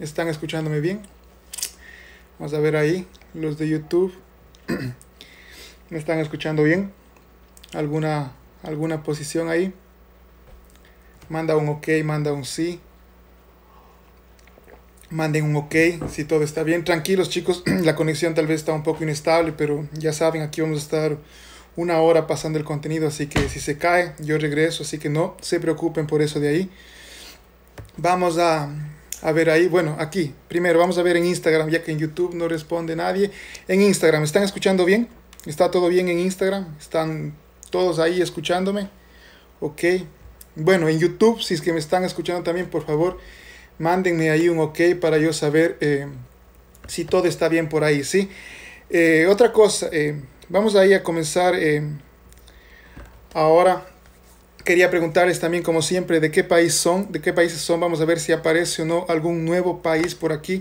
están escuchándome bien. Vamos a ver ahí, los de YouTube. ¿Me están escuchando bien? ¿Alguna, alguna posición ahí? Manda un ok, manda un sí. Manden un ok si todo está bien. Tranquilos chicos, la conexión tal vez está un poco inestable, pero ya saben, aquí vamos a estar una hora pasando el contenido, así que si se cae, yo regreso, así que no se preocupen por eso de ahí. Vamos a a ver, ahí, bueno, aquí. Primero vamos a ver en Instagram, ya que en YouTube no responde nadie. En Instagram, ¿están escuchando bien? ¿Está todo bien en Instagram? ¿Están todos ahí escuchándome? Ok. Bueno, en YouTube, si es que me están escuchando también, por favor, mándenme ahí un ok para yo saber eh, si todo está bien por ahí, ¿sí? Eh, otra cosa, eh, vamos ahí a comenzar ahora Quería preguntarles también, como siempre, de qué país son, de qué países son. Vamos a ver si aparece o no algún nuevo país por aquí.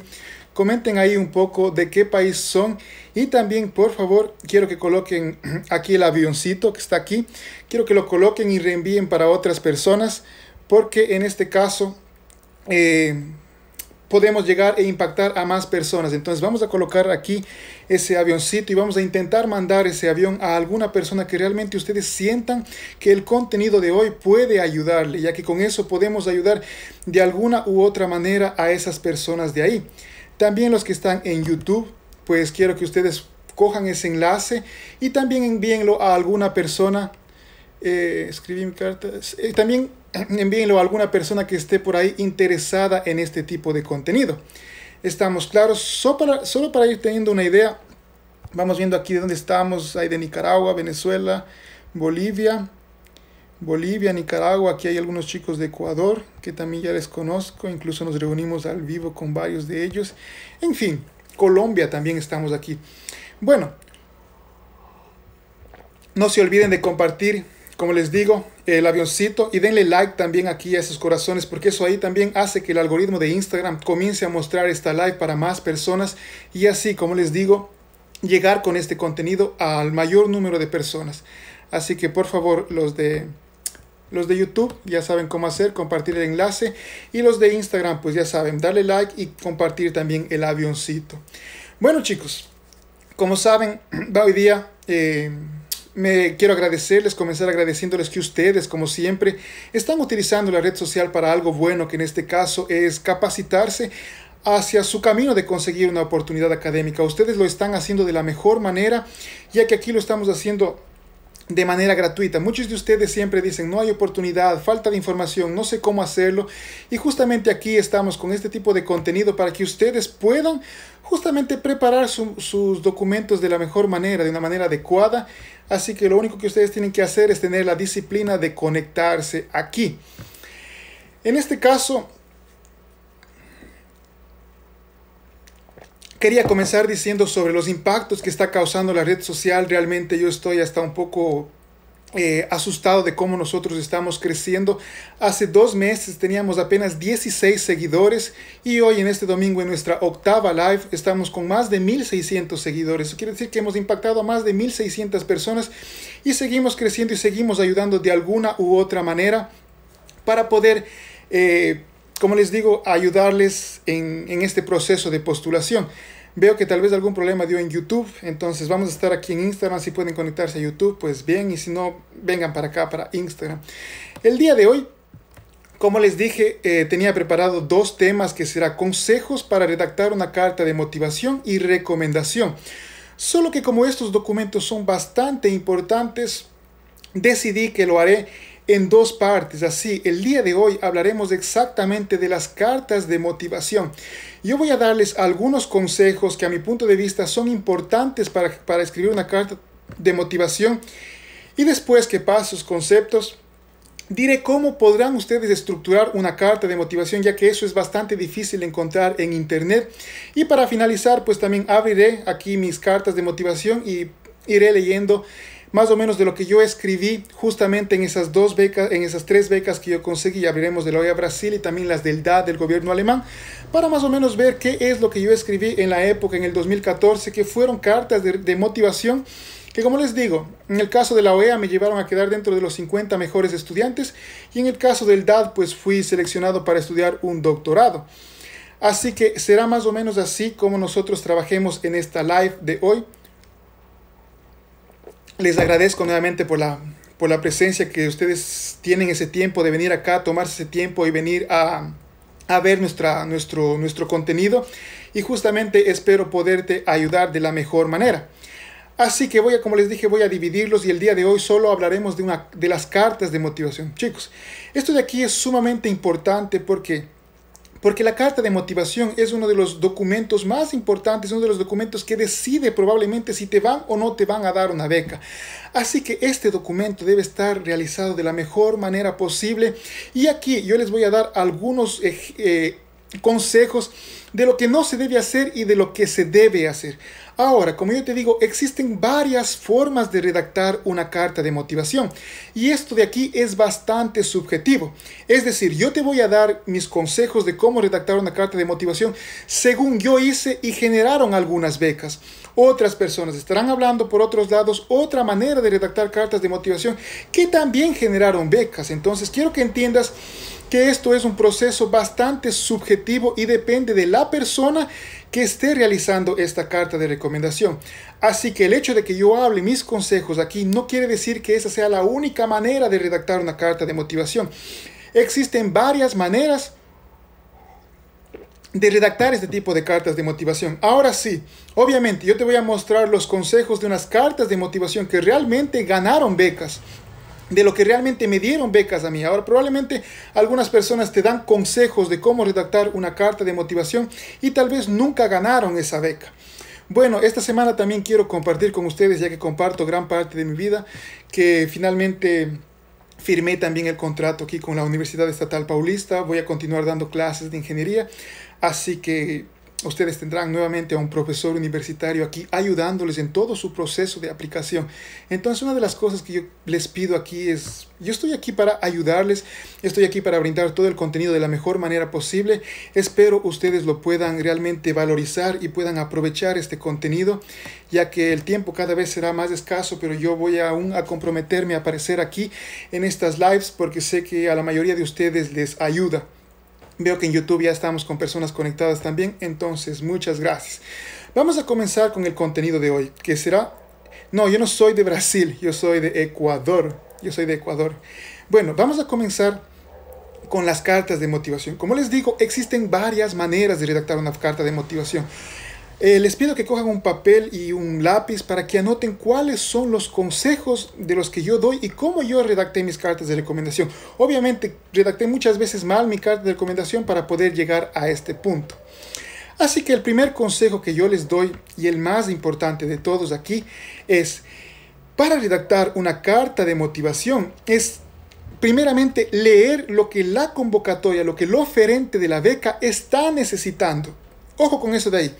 Comenten ahí un poco de qué país son. Y también, por favor, quiero que coloquen aquí el avioncito que está aquí. Quiero que lo coloquen y reenvíen para otras personas. Porque en este caso... Eh, podemos llegar e impactar a más personas. Entonces vamos a colocar aquí ese avioncito y vamos a intentar mandar ese avión a alguna persona que realmente ustedes sientan que el contenido de hoy puede ayudarle, ya que con eso podemos ayudar de alguna u otra manera a esas personas de ahí. También los que están en YouTube, pues quiero que ustedes cojan ese enlace y también envíenlo a alguna persona. Eh, escribí mi carta. Eh, también envíenlo a alguna persona que esté por ahí interesada en este tipo de contenido. Estamos claros, solo para, solo para ir teniendo una idea, vamos viendo aquí de dónde estamos, hay de Nicaragua, Venezuela, Bolivia, Bolivia, Nicaragua, aquí hay algunos chicos de Ecuador que también ya les conozco, incluso nos reunimos al vivo con varios de ellos. En fin, Colombia también estamos aquí. Bueno, no se olviden de compartir como les digo, el avioncito y denle like también aquí a esos corazones porque eso ahí también hace que el algoritmo de Instagram comience a mostrar esta live para más personas y así, como les digo, llegar con este contenido al mayor número de personas. Así que por favor, los de los de YouTube ya saben cómo hacer, compartir el enlace y los de Instagram pues ya saben, darle like y compartir también el avioncito. Bueno, chicos, como saben, va hoy día eh, me quiero agradecerles, comenzar agradeciéndoles que ustedes, como siempre, están utilizando la red social para algo bueno, que en este caso es capacitarse hacia su camino de conseguir una oportunidad académica. Ustedes lo están haciendo de la mejor manera, ya que aquí lo estamos haciendo de manera gratuita. Muchos de ustedes siempre dicen no hay oportunidad, falta de información, no sé cómo hacerlo. Y justamente aquí estamos con este tipo de contenido para que ustedes puedan justamente preparar sus documentos de la mejor manera, de una manera adecuada. Así que lo único que ustedes tienen que hacer es tener la disciplina de conectarse aquí. En este caso, quería comenzar diciendo sobre los impactos que está causando la red social. Realmente yo estoy hasta un poco eh, asustado de cómo nosotros estamos creciendo. Hace dos meses teníamos apenas 16 seguidores y hoy en este domingo en nuestra octava live estamos con más de 1600 seguidores. Eso quiere decir que hemos impactado a más de 1600 personas y seguimos creciendo y seguimos ayudando de alguna u otra manera para poder... Eh, como les digo, ayudarles en, este proceso de postulación. Veo que tal vez algún problema dio en YouTube, entonces vamos a estar aquí en Instagram, si pueden conectarse a YouTube, pues bien, y si no, vengan para acá, para Instagram. El día de hoy, como les dije, eh, tenía preparado dos temas que será consejos para redactar una carta de motivación y recomendación. Solo que como estos documentos son bastante importantes, decidí que lo haré en dos partes. Así, el día de hoy hablaremos exactamente de las cartas de motivación. Yo voy a darles algunos consejos que a mi punto de vista son importantes para, para escribir una carta de motivación. Y después que paso sus conceptos, diré cómo podrán ustedes estructurar una carta de motivación, ya que eso es bastante difícil encontrar en internet. Y para finalizar, pues también abriré aquí mis cartas de motivación y iré leyendo más o menos de lo que yo escribí justamente en esas dos becas, en esas tres becas que yo conseguí, y hablaremos de la OEA Brasil y también las del DAD del gobierno alemán, para más o menos ver qué es lo que yo escribí en la época, en el 2014, que fueron cartas de, de motivación que como les digo, en el caso de la OEA me llevaron a quedar dentro de los 50 mejores estudiantes y en el caso del DAD pues fui seleccionado para estudiar un doctorado. Así que será más o menos así como nosotros trabajemos en esta live de hoy les agradezco nuevamente por la, por la presencia que ustedes tienen ese tiempo de venir acá, tomarse ese tiempo y venir a, ver nuestra, nuestro, nuestro contenido. Y justamente espero poderte ayudar de la mejor manera. Así que voy a, como les dije, voy a dividirlos y el día de hoy solo hablaremos de, una, de las cartas de motivación. Chicos, esto de aquí es sumamente importante porque porque la carta de motivación es uno de los documentos más importantes, uno de los documentos que decide probablemente si te van o no te van a dar una beca. Así que este documento debe estar realizado de la mejor manera posible. Y aquí yo les voy a dar algunos ejemplos. Eh, eh, consejos de lo que no se debe hacer y de lo que se debe hacer. Ahora, como yo te digo, existen varias formas de redactar una carta de motivación y esto de aquí es bastante subjetivo. Es decir, yo te voy a dar mis consejos de cómo redactar una carta de motivación según yo hice y generaron algunas becas. Otras personas estarán hablando por otros lados otra manera de redactar cartas de motivación que también generaron becas. Entonces, quiero que entiendas esto es un proceso bastante subjetivo y depende de la persona que esté realizando esta carta de recomendación. Así que el hecho de que yo hable mis consejos aquí no quiere decir que esa sea la única manera de redactar una carta de motivación. Existen varias maneras de redactar este tipo de cartas de motivación. Ahora sí, obviamente yo te voy a mostrar los consejos de unas cartas de motivación que realmente ganaron becas de lo que realmente me dieron becas a mí. Ahora, probablemente algunas personas te dan consejos de cómo redactar una carta de motivación y tal vez nunca ganaron esa beca. Bueno, esta semana también quiero compartir con ustedes, ya que comparto gran parte de mi vida, que finalmente firmé también el contrato aquí con la Universidad Estatal Paulista. Voy a continuar dando clases de ingeniería. Así que ustedes tendrán nuevamente a un profesor universitario aquí ayudándoles en todo su proceso de aplicación. Entonces, una de las cosas que yo les pido aquí es, yo estoy aquí para ayudarles, estoy aquí para brindar todo el contenido de la mejor manera posible. Espero ustedes lo puedan realmente valorizar y puedan aprovechar este contenido, ya que el tiempo cada vez será más escaso, pero yo voy aún a comprometerme a aparecer aquí en estas lives porque sé que a la mayoría de ustedes les ayuda. Veo que en YouTube ya estamos con personas conectadas también, entonces muchas gracias. Vamos a comenzar con el contenido de hoy, que será... No, yo no soy de Brasil, yo soy de Ecuador. Yo soy de Ecuador. Bueno, vamos a comenzar con las cartas de motivación. Como les digo, existen varias maneras de redactar una carta de motivación. Eh, les pido que cojan un papel y un lápiz para que anoten cuáles son los consejos de los que yo doy y cómo yo redacté mis cartas de recomendación. Obviamente redacté muchas veces mal mi carta de recomendación para poder llegar a este punto. Así que el primer consejo que yo les doy y el más importante de todos aquí es, para redactar una carta de motivación es primeramente leer lo que la convocatoria, lo que el oferente de la beca está necesitando. Ojo con eso de ahí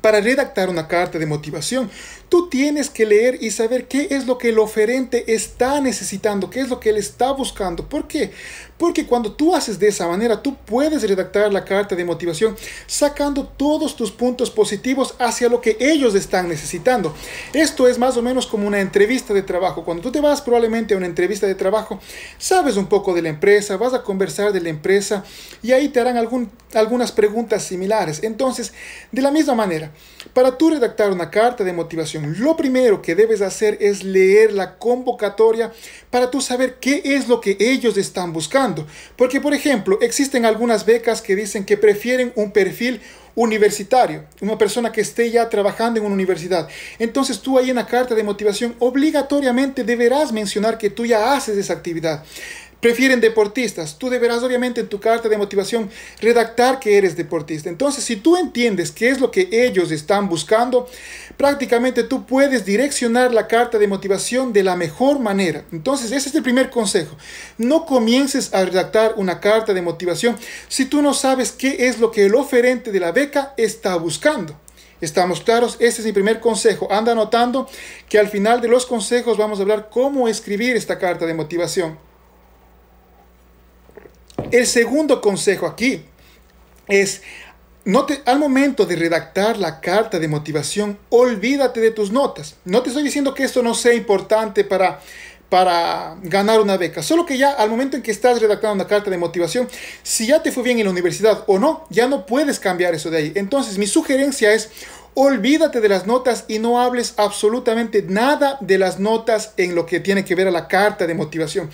para redactar una carta de motivación. Tú tienes que leer y saber qué es lo que el oferente está necesitando, qué es lo que él está buscando. ¿Por qué? Porque cuando tú haces de esa manera, tú puedes redactar la carta de motivación sacando todos tus puntos positivos hacia lo que ellos están necesitando. Esto es más o menos como una entrevista de trabajo. Cuando tú te vas probablemente a una entrevista de trabajo, sabes un poco de la empresa, vas a conversar de la empresa y ahí te harán algún, algunas preguntas similares. Entonces, de la misma manera, para tú redactar una carta de motivación, lo primero que debes hacer es leer la convocatoria para tú saber qué es lo que ellos están buscando. Porque, por ejemplo, existen algunas becas que dicen que prefieren un perfil universitario, una persona que esté ya trabajando en una universidad. Entonces tú ahí en la carta de motivación obligatoriamente deberás mencionar que tú ya haces esa actividad prefieren deportistas. Tú deberás obviamente en tu carta de motivación redactar que eres deportista. Entonces, si tú entiendes qué es lo que ellos están buscando, prácticamente tú puedes direccionar la carta de motivación de la mejor manera. Entonces, ese es el primer consejo. No comiences a redactar una carta de motivación si tú no sabes qué es lo que el oferente de la beca está buscando. ¿Estamos claros? Ese es mi primer consejo. Anda notando que al final de los consejos vamos a hablar cómo escribir esta carta de motivación. El segundo consejo aquí es, no al momento de redactar la carta de motivación, olvídate de tus notas. No te estoy diciendo que esto no sea importante para para ganar una beca. Solo que ya al momento en que estás redactando una carta de motivación, si ya te fue bien en la universidad o no, ya no puedes cambiar eso de ahí. Entonces mi sugerencia es Olvídate de las notas y no hables absolutamente nada de las notas en lo que tiene que ver a la carta de motivación.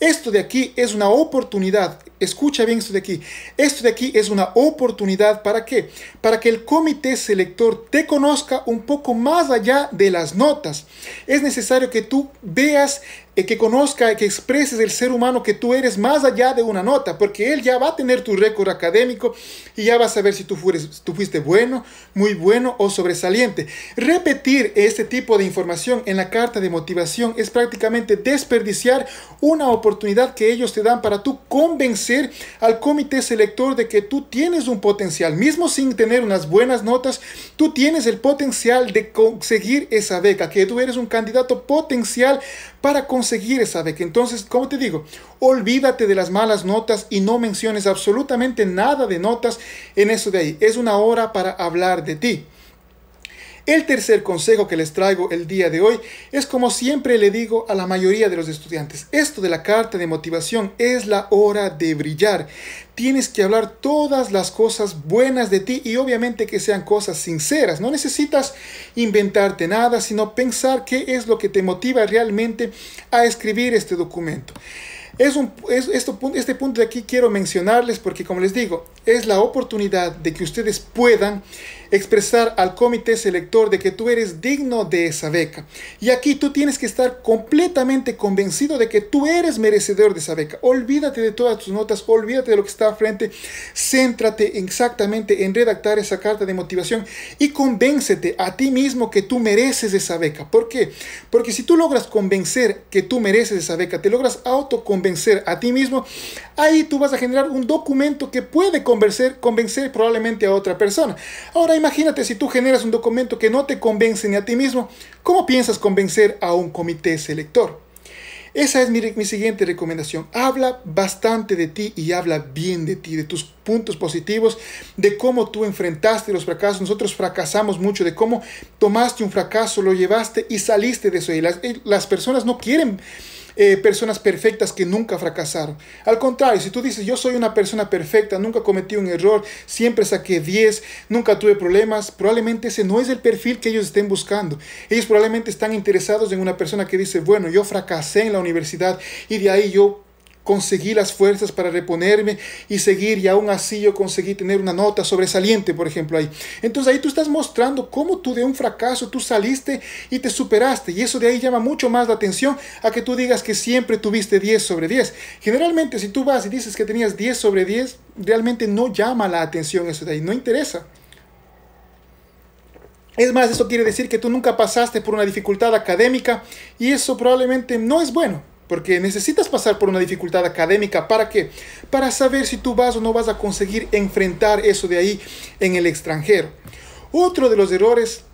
Esto de aquí es una oportunidad. Escucha bien esto de aquí. Esto de aquí es una oportunidad para qué? Para que el comité selector te conozca un poco más allá de las notas. Es necesario que tú veas que conozca, que expreses el ser humano que tú eres más allá de una nota, porque él ya va a tener tu récord académico y ya va a saber si tú, fueres, fuiste bueno, muy bueno o sobresaliente. Repetir este tipo de información en la carta de motivación es prácticamente desperdiciar una oportunidad que ellos te dan para tú convencer al comité selector de que tú tienes un potencial, mismo sin tener unas buenas notas, tú tienes el potencial de conseguir esa beca, que tú eres un candidato potencial para conseguir esa beca. Entonces, como te digo, olvídate de las malas notas y no menciones absolutamente nada de notas en eso de ahí. Es una hora para hablar de ti. El tercer consejo que les traigo el día de hoy es como siempre le digo a la mayoría de los estudiantes, esto de la carta de motivación es la hora de brillar. Tienes que hablar todas las cosas buenas de ti y obviamente que sean cosas sinceras. No necesitas inventarte nada, sino pensar qué es lo que te motiva realmente a escribir este documento. Es un, es, esto, este punto de aquí quiero mencionarles porque, como les digo, es la oportunidad de que ustedes puedan expresar al comité selector de que tú eres digno de esa beca. Y aquí tú tienes que estar completamente convencido de que tú eres merecedor de esa beca. Olvídate de todas tus notas, olvídate de lo que está frente, céntrate exactamente en redactar esa carta de motivación y convéncete a ti mismo que tú mereces esa beca. ¿Por qué? Porque si tú logras convencer que tú mereces esa beca, te logras autoconvencer a ti mismo, ahí tú vas a generar un documento que puede convencer, convencer probablemente a otra persona. Ahora, imagínate si tú generas un documento que no te convence ni a ti mismo, ¿cómo piensas convencer a un comité selector? Esa es mi, mi siguiente recomendación. Habla bastante de ti y habla bien de ti, de tus puntos positivos, de cómo tú enfrentaste los fracasos. Nosotros fracasamos mucho, de cómo tomaste un fracaso, lo llevaste y saliste de eso. Y las, las personas no quieren eh, personas perfectas que nunca fracasaron. Al contrario, si tú dices, yo soy una persona perfecta, nunca cometí un error, siempre saqué 10, nunca tuve problemas, probablemente ese no es el perfil que ellos estén buscando. Ellos probablemente están interesados en una persona que dice, bueno, yo fracasé en la universidad y de ahí yo conseguí las fuerzas para reponerme y seguir, y aún así yo conseguí tener una nota sobresaliente, por ejemplo, ahí. Entonces ahí tú estás mostrando cómo tú de un fracaso tú saliste y te superaste, y eso de ahí llama mucho más la atención a que tú digas que siempre tuviste 10 sobre 10. Generalmente si tú vas y dices que tenías 10 sobre 10, realmente no llama la atención eso de ahí, no interesa. Es más, eso quiere decir que tú nunca pasaste por una dificultad académica y eso probablemente no es bueno. Porque necesitas pasar por una dificultad académica. ¿Para qué? Para saber si tú vas o no vas a conseguir enfrentar eso de ahí en el extranjero. Otro de los errores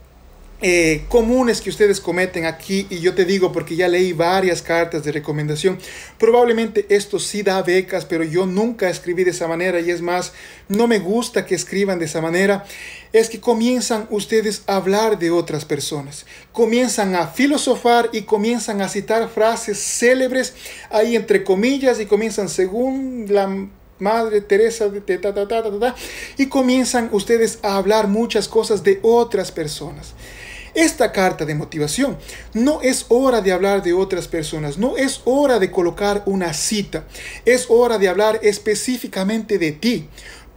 eh, comunes que ustedes cometen aquí y yo te digo porque ya leí varias cartas de recomendación probablemente esto sí da becas pero yo nunca escribí de esa manera y es más no me gusta que escriban de esa manera es que comienzan ustedes a hablar de otras personas comienzan a filosofar y comienzan a citar frases célebres ahí entre comillas y comienzan según la Madre Teresa de ta, ta, ta, y comienzan ustedes a hablar muchas cosas de otras personas esta carta de motivación. No es hora de hablar de otras personas, no es hora de colocar una cita, es hora de hablar específicamente de ti.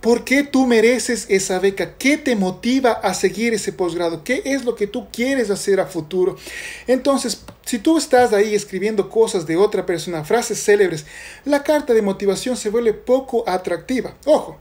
¿Por qué tú mereces esa beca? ¿Qué te motiva a seguir ese posgrado? ¿Qué es lo que tú quieres hacer a futuro? Entonces, si tú estás ahí escribiendo cosas de otra persona, frases célebres, la carta de motivación se vuelve poco atractiva. Ojo,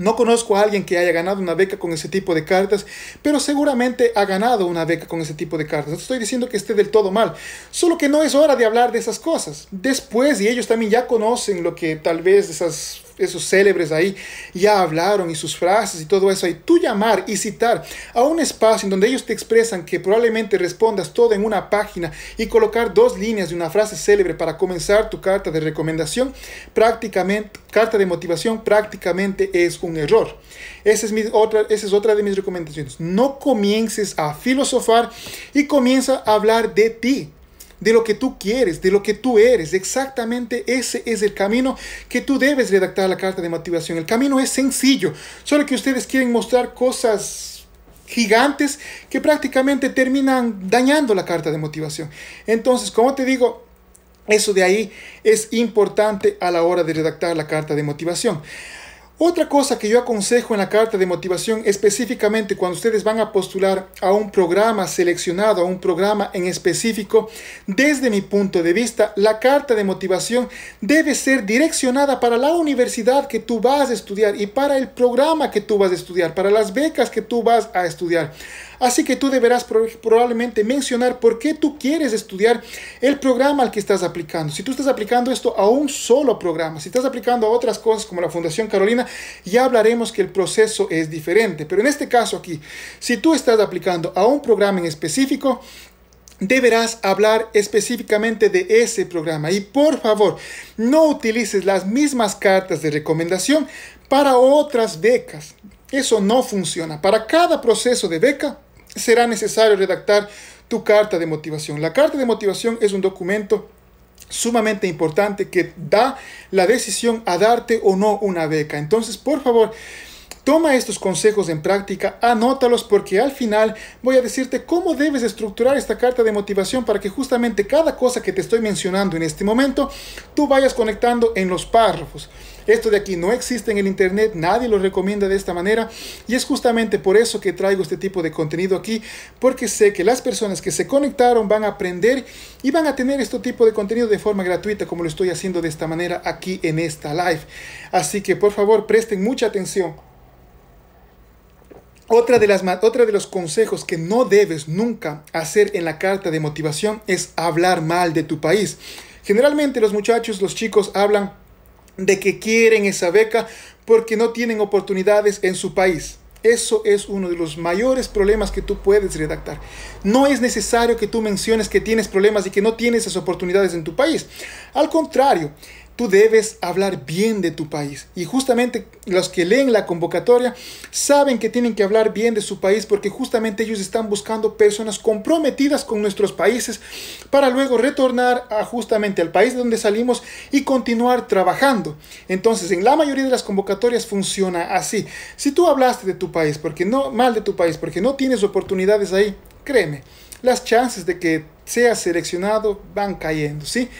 no conozco a alguien que haya ganado una beca con ese tipo de cartas, pero seguramente ha ganado una beca con ese tipo de cartas. No estoy diciendo que esté del todo mal, solo que no es hora de hablar de esas cosas. Después, y ellos también ya conocen lo que tal vez esas esos célebres ahí ya hablaron y sus frases y todo eso, y tú llamar y citar a un espacio en donde ellos te expresan que probablemente respondas todo en una página y colocar dos líneas de una frase célebre para comenzar tu carta de recomendación, prácticamente, carta de motivación prácticamente es un error. Esa es, mi otra, esa es otra de mis recomendaciones. No comiences a filosofar y comienza a hablar de ti de lo que tú quieres, de lo que tú eres. Exactamente ese es el camino que tú debes redactar la carta de motivación. El camino es sencillo, solo que ustedes quieren mostrar cosas gigantes que prácticamente terminan dañando la carta de motivación. Entonces, como te digo, eso de ahí es importante a la hora de redactar la carta de motivación. Otra cosa que yo aconsejo en la carta de motivación, específicamente cuando ustedes van a postular a un programa seleccionado, a un programa en específico, desde mi punto de vista, la carta de motivación debe ser direccionada para la universidad que tú vas a estudiar y para el programa que tú vas a estudiar, para las becas que tú vas a estudiar. Así que tú deberás probablemente mencionar por qué tú quieres estudiar el programa al que estás aplicando. Si tú estás aplicando esto a un solo programa, si estás aplicando a otras cosas como la Fundación Carolina, ya hablaremos que el proceso es diferente. Pero en este caso aquí, si tú estás aplicando a un programa en específico, deberás hablar específicamente de ese programa. Y por favor, no utilices las mismas cartas de recomendación para otras becas. Eso no funciona. Para cada proceso de beca, será necesario redactar tu carta de motivación. La carta de motivación es un documento sumamente importante que da la decisión a darte o no una beca. Entonces, por favor, Toma estos consejos en práctica, anótalos porque al final voy a decirte cómo debes estructurar esta carta de motivación para que justamente cada cosa que te estoy mencionando en este momento, tú vayas conectando en los párrafos. Esto de aquí no existe en el Internet, nadie lo recomienda de esta manera y es justamente por eso que traigo este tipo de contenido aquí, porque sé que las personas que se conectaron van a aprender y van a tener este tipo de contenido de forma gratuita como lo estoy haciendo de esta manera aquí en esta live. Así que por favor presten mucha atención. Otra de, las, otra de los consejos que no debes nunca hacer en la carta de motivación es hablar mal de tu país. Generalmente los muchachos, los chicos hablan de que quieren esa beca porque no tienen oportunidades en su país. Eso es uno de los mayores problemas que tú puedes redactar. No es necesario que tú menciones que tienes problemas y que no tienes esas oportunidades en tu país. Al contrario, tú debes hablar bien de tu país. Y justamente los que leen la convocatoria saben que tienen que hablar bien de su país porque justamente ellos están buscando personas comprometidas con nuestros países para luego retornar a justamente al país de donde salimos y continuar trabajando. Entonces, en la mayoría de las convocatorias funciona así. Si tú hablaste de tu país, porque no mal de tu país, porque no tienes oportunidades ahí, créeme, las chances de que seas seleccionado van cayendo, ¿sí?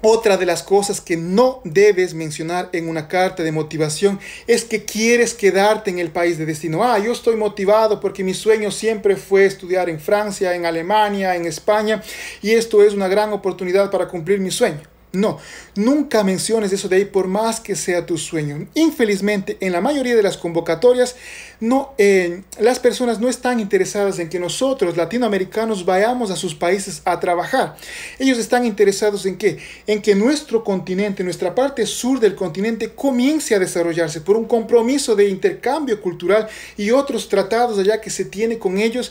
Otra de las cosas que no debes mencionar en una carta de motivación es que quieres quedarte en el país de destino. Ah, yo estoy motivado porque mi sueño siempre fue estudiar en Francia, en Alemania, en España y esto es una gran oportunidad para cumplir mi sueño. No, nunca menciones eso de ahí por más que sea tu sueño. Infelizmente, en la mayoría de las convocatorias, no, eh, las personas no están interesadas en que nosotros, latinoamericanos, vayamos a sus países a trabajar. Ellos están interesados en que, en que nuestro continente, nuestra parte sur del continente, comience a desarrollarse por un compromiso de intercambio cultural y otros tratados allá que se tiene con ellos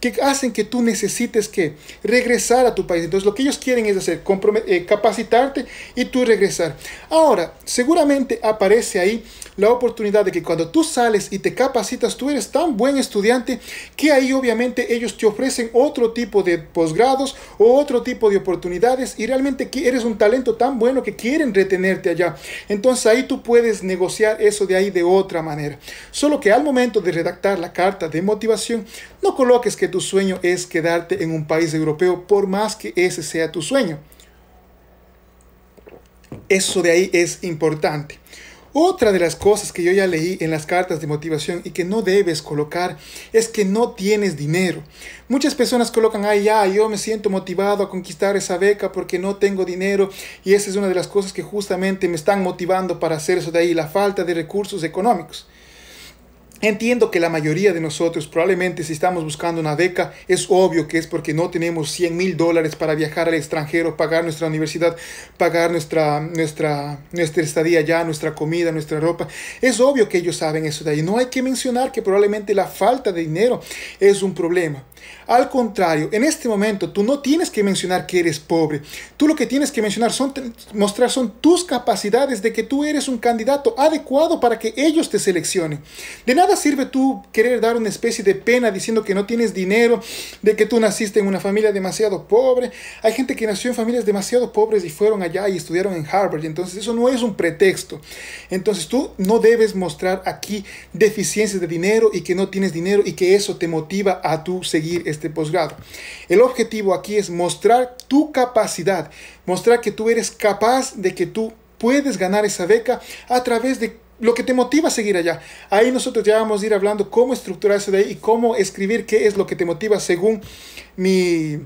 que hacen que tú necesites que regresar a tu país. Entonces lo que ellos quieren es hacer, eh, capacitarte y tú regresar. Ahora, seguramente aparece ahí la oportunidad de que cuando tú sales y te capacitas, tú eres tan buen estudiante que ahí obviamente ellos te ofrecen otro tipo de posgrados o otro tipo de oportunidades y realmente eres un talento tan bueno que quieren retenerte allá. Entonces ahí tú puedes negociar eso de ahí de otra manera. Solo que al momento de redactar la carta de motivación, no coloques que tu sueño es quedarte en un país europeo, por más que ese sea tu sueño. Eso de ahí es importante. Otra de las cosas que yo ya leí en las cartas de motivación y que no debes colocar es que no tienes dinero. Muchas personas colocan, ay, ya, yo me siento motivado a conquistar esa beca porque no tengo dinero y esa es una de las cosas que justamente me están motivando para hacer eso de ahí, la falta de recursos económicos. Entiendo que la mayoría de nosotros, probablemente si estamos buscando una beca, es obvio que es porque no tenemos 100 mil dólares para viajar al extranjero, pagar nuestra universidad, pagar nuestra, nuestra, nuestra estadía allá, nuestra comida, nuestra ropa. Es obvio que ellos saben eso de ahí. No hay que mencionar que probablemente la falta de dinero es un problema. Al contrario, en este momento tú no tienes que mencionar que eres pobre. Tú lo que tienes que mencionar son mostrar son tus capacidades de que tú eres un candidato adecuado para que ellos te seleccionen. De nada sirve tú querer dar una especie de pena diciendo que no tienes dinero, de que tú naciste en una familia demasiado pobre. Hay gente que nació en familias demasiado pobres y fueron allá y estudiaron en Harvard, entonces eso no es un pretexto. Entonces tú no debes mostrar aquí deficiencias de dinero y que no tienes dinero y que eso te motiva a tu seguir este posgrado. El objetivo aquí es mostrar tu capacidad, mostrar que tú eres capaz de que tú puedes ganar esa beca a través de lo que te motiva a seguir allá. Ahí nosotros ya vamos a ir hablando cómo estructurar eso de ahí y cómo escribir qué es lo que te motiva según mi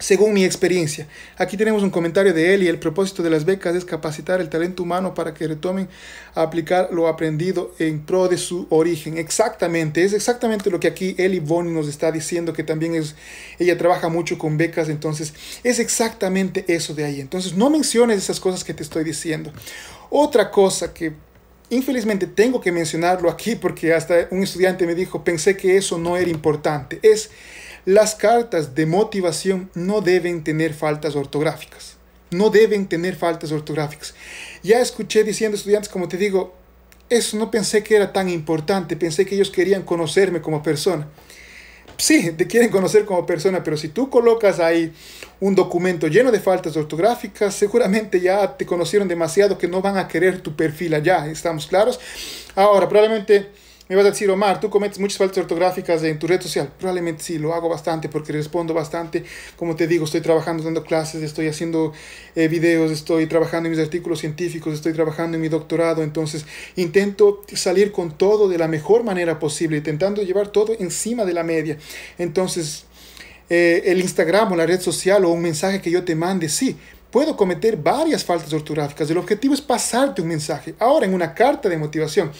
según mi experiencia. Aquí tenemos un comentario de Eli. el propósito de las becas es capacitar el talento humano para que retomen a aplicar lo aprendido en pro de su origen. Exactamente, es exactamente lo que aquí Eli Bonnie nos está diciendo, que también es, ella trabaja mucho con becas, entonces es exactamente eso de ahí. Entonces no menciones esas cosas que te estoy diciendo. Otra cosa que infelizmente tengo que mencionarlo aquí porque hasta un estudiante me dijo, pensé que eso no era importante, es las cartas de motivación no deben tener faltas ortográficas. No deben tener faltas ortográficas. Ya escuché diciendo estudiantes, como te digo, eso no pensé que era tan importante, pensé que ellos querían conocerme como persona. Sí, te quieren conocer como persona, pero si tú colocas ahí un documento lleno de faltas ortográficas, seguramente ya te conocieron demasiado que no van a querer tu perfil allá, ¿estamos claros? Ahora, probablemente me vas a decir, Omar, tú cometes muchas faltas ortográficas en tu red social. Probablemente sí, lo hago bastante porque respondo bastante. Como te digo, estoy trabajando dando clases, estoy haciendo eh, videos, estoy trabajando en mis artículos científicos, estoy trabajando en mi doctorado. Entonces, intento salir con todo de la mejor manera posible, intentando llevar todo encima de la media. Entonces, eh, el Instagram o la red social o un mensaje que yo te mande, sí, Puedo cometer varias faltas ortográficas. El objetivo es pasarte un mensaje. Ahora, en una carta de motivación,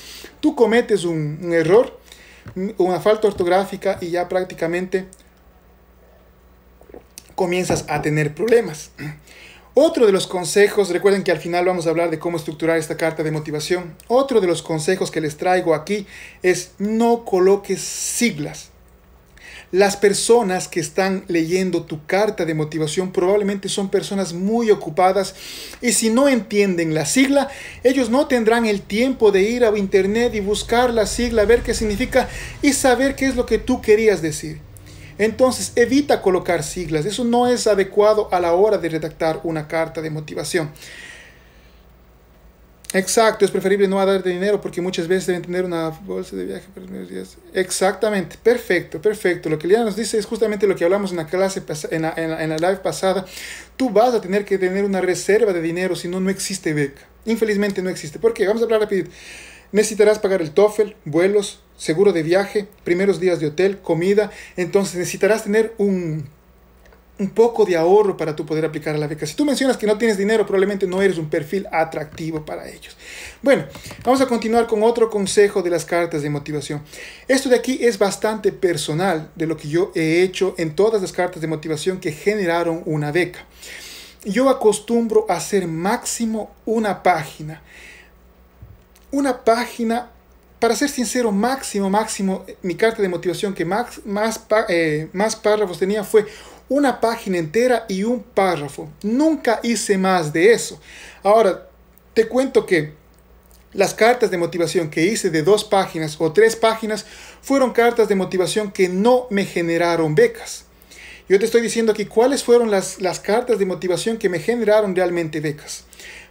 tú cometes un, error, una falta ortográfica y ya prácticamente comienzas a tener problemas. Otro de los consejos, recuerden que al final vamos a hablar de cómo estructurar esta carta de motivación. Otro de los consejos que les traigo aquí es no coloques siglas. Las personas que están leyendo tu carta de motivación probablemente son personas muy ocupadas y si no entienden la sigla, ellos no tendrán el tiempo de ir a internet y buscar la sigla, ver qué significa y saber qué es lo que tú querías decir. Entonces evita colocar siglas, eso no es adecuado a la hora de redactar una carta de motivación. Exacto, es preferible no dar dinero porque muchas veces deben tener una bolsa de viaje para primeros días. Exactamente, perfecto, perfecto. Lo que Liana nos dice es justamente lo que hablamos en la clase, en la, en, en la live pasada. Tú vas a tener que tener una reserva de dinero, si no, no existe beca. Infelizmente no existe. ¿Por qué? Vamos a hablar rápido. Necesitarás pagar el TOEFL, vuelos, seguro de viaje, primeros días de hotel, comida. Entonces necesitarás tener un un poco de ahorro para tú poder aplicar a la beca. Si tú mencionas que no tienes dinero, probablemente no eres un perfil atractivo para ellos. Bueno, vamos a continuar con otro consejo de las cartas de motivación. Esto de aquí es bastante personal de lo que yo he hecho en todas las cartas de motivación que generaron una beca. Yo acostumbro a hacer máximo una página. Una página para ser sincero, máximo, máximo, mi carta de motivación que más, más, eh, más párrafos tenía fue una página entera y un párrafo. Nunca hice más de eso. Ahora, te cuento que las cartas de motivación que hice de dos páginas o tres páginas fueron cartas de motivación que no me generaron becas. Yo te estoy diciendo aquí cuáles fueron las, las cartas de motivación que me generaron realmente becas.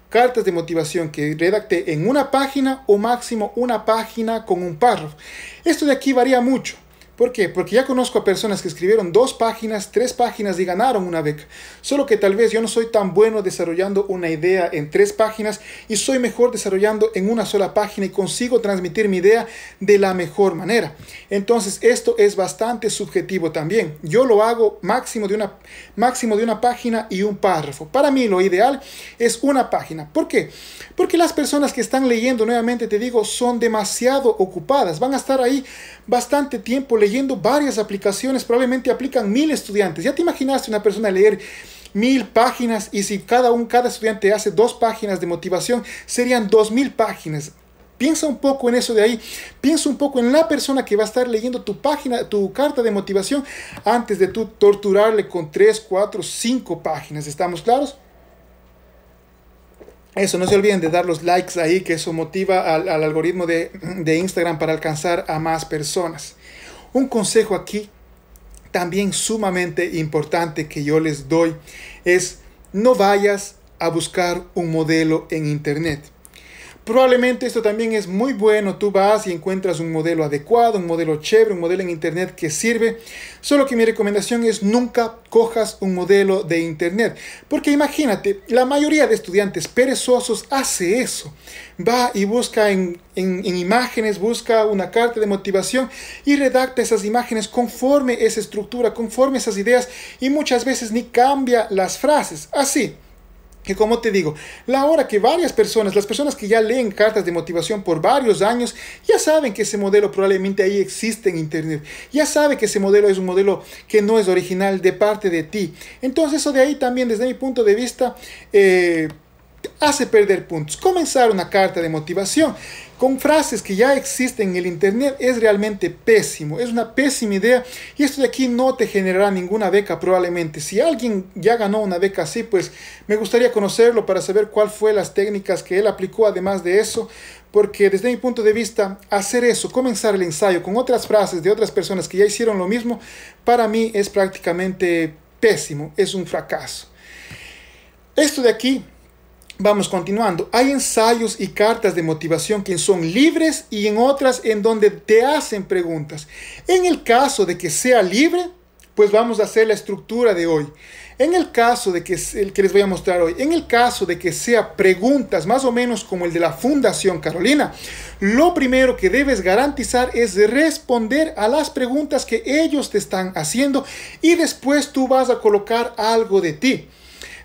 Cartas de motivación que redacté en una página o máximo una página con un párrafo. Esto de aquí varía mucho. ¿Por qué? Porque ya conozco a personas que escribieron dos páginas, tres páginas y ganaron una beca. Solo que tal vez yo no soy tan bueno desarrollando una idea en tres páginas y soy mejor desarrollando en una sola página y consigo transmitir mi idea de la mejor manera. Entonces esto es bastante subjetivo también. Yo lo hago máximo de una, máximo de una página y un párrafo. Para mí lo ideal es una página. ¿Por qué? Porque las personas que están leyendo, nuevamente te digo, son demasiado ocupadas. Van a estar ahí bastante tiempo leyendo leyendo varias aplicaciones, probablemente aplican mil estudiantes. ¿Ya te imaginaste una persona leer mil páginas y si cada un, cada estudiante hace dos páginas de motivación, serían dos mil páginas? Piensa un poco en eso de ahí. Piensa un poco en la persona que va a estar leyendo tu página, tu carta de motivación, antes de tú torturarle con tres, cuatro, cinco páginas. ¿Estamos claros? Eso, no se olviden de dar los likes ahí, que eso motiva al, algoritmo de, de Instagram para alcanzar a más personas. Un consejo aquí también sumamente importante que yo les doy es no vayas a buscar un modelo en internet. Probablemente esto también es muy bueno. Tú vas y encuentras un modelo adecuado, un modelo chévere, un modelo en internet que sirve. Solo que mi recomendación es nunca cojas un modelo de internet. Porque imagínate, la mayoría de estudiantes perezosos hace eso. Va y busca en, imágenes, busca una carta de motivación y redacta esas imágenes conforme esa estructura, conforme esas ideas y muchas veces ni cambia las frases. Así que como te digo, la hora que varias personas, las personas que ya leen cartas de motivación por varios años, ya saben que ese modelo probablemente ahí existe en Internet, ya saben que ese modelo es un modelo que no es original de parte de ti. Entonces eso de ahí también desde mi punto de vista... Eh, hace perder puntos. Comenzar una carta de motivación con frases que ya existen en el Internet es realmente pésimo, es una pésima idea y esto de aquí no te generará ninguna beca probablemente. Si alguien ya ganó una beca así, pues me gustaría conocerlo para saber cuál fue las técnicas que él aplicó además de eso, porque desde mi punto de vista, hacer eso, comenzar el ensayo con otras frases de otras personas que ya hicieron lo mismo, para mí es prácticamente pésimo, es un fracaso. Esto de aquí Vamos continuando. Hay ensayos y cartas de motivación que son libres y en otras en donde te hacen preguntas. En el caso de que sea libre, pues vamos a hacer la estructura de hoy. En el caso de que el que les voy a mostrar hoy, en el caso de que sea preguntas más o menos como el de la Fundación Carolina, lo primero que debes garantizar es responder a las preguntas que ellos te están haciendo y después tú vas a colocar algo de ti.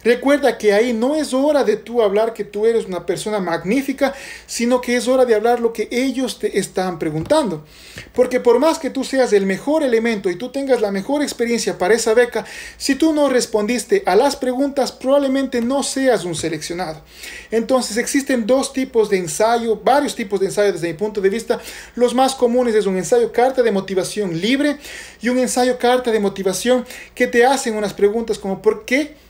Recuerda que ahí no es hora de tú hablar que tú eres una persona magnífica, sino que es hora de hablar lo que ellos te están preguntando. Porque por más que tú seas el mejor elemento y tú tengas la mejor experiencia para esa beca, si tú no respondiste a las preguntas, probablemente no seas un seleccionado. Entonces existen dos tipos de ensayo, varios tipos de ensayo desde mi punto de vista. Los más comunes es un ensayo carta de motivación libre y un ensayo carta de motivación que te hacen unas preguntas como ¿por qué?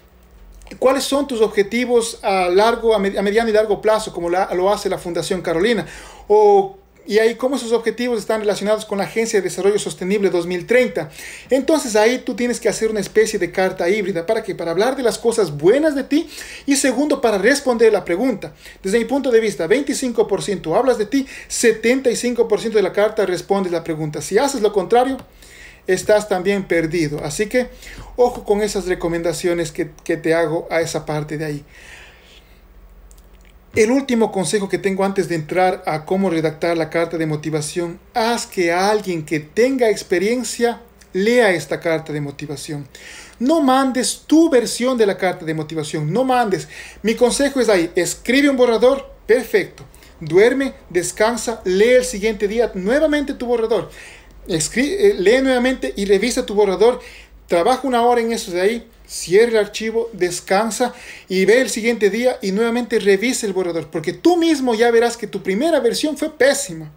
cuáles son tus objetivos a largo, a mediano y largo plazo, como lo hace la Fundación Carolina, o y ahí cómo esos objetivos están relacionados con la Agencia de Desarrollo Sostenible 2030. Entonces ahí tú tienes que hacer una especie de carta híbrida. ¿Para qué? Para hablar de las cosas buenas de ti y segundo, para responder la pregunta. Desde mi punto de vista, 25% hablas de ti, 75% de la carta responde la pregunta. Si haces lo contrario, estás también perdido. Así que ojo con esas recomendaciones que, te hago a esa parte de ahí. El último consejo que tengo antes de entrar a cómo redactar la carta de motivación, haz que alguien que tenga experiencia lea esta carta de motivación. No mandes tu versión de la carta de motivación, no mandes. Mi consejo es ahí, escribe un borrador, perfecto. Duerme, descansa, lee el siguiente día nuevamente tu borrador. Escribe, eh, lee nuevamente y revisa tu borrador. Trabaja una hora en eso de ahí, cierra el archivo, descansa y ve el siguiente día y nuevamente revise el borrador. Porque tú mismo ya verás que tu primera versión fue pésima.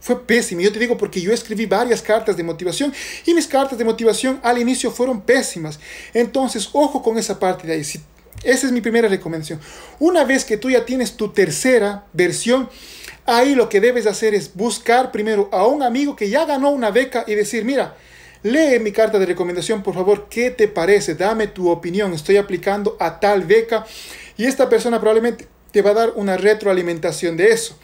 Fue pésima. Yo te digo porque yo escribí varias cartas de motivación y mis cartas de motivación al inicio fueron pésimas. Entonces, ojo con esa parte de ahí. esa es mi primera recomendación. Una vez que tú ya tienes tu tercera versión, Ahí lo que debes hacer es buscar primero a un amigo que ya ganó una beca y decir, mira, lee mi carta de recomendación, por favor, ¿qué te parece? Dame tu opinión, estoy aplicando a tal beca y esta persona probablemente te va a dar una retroalimentación de eso.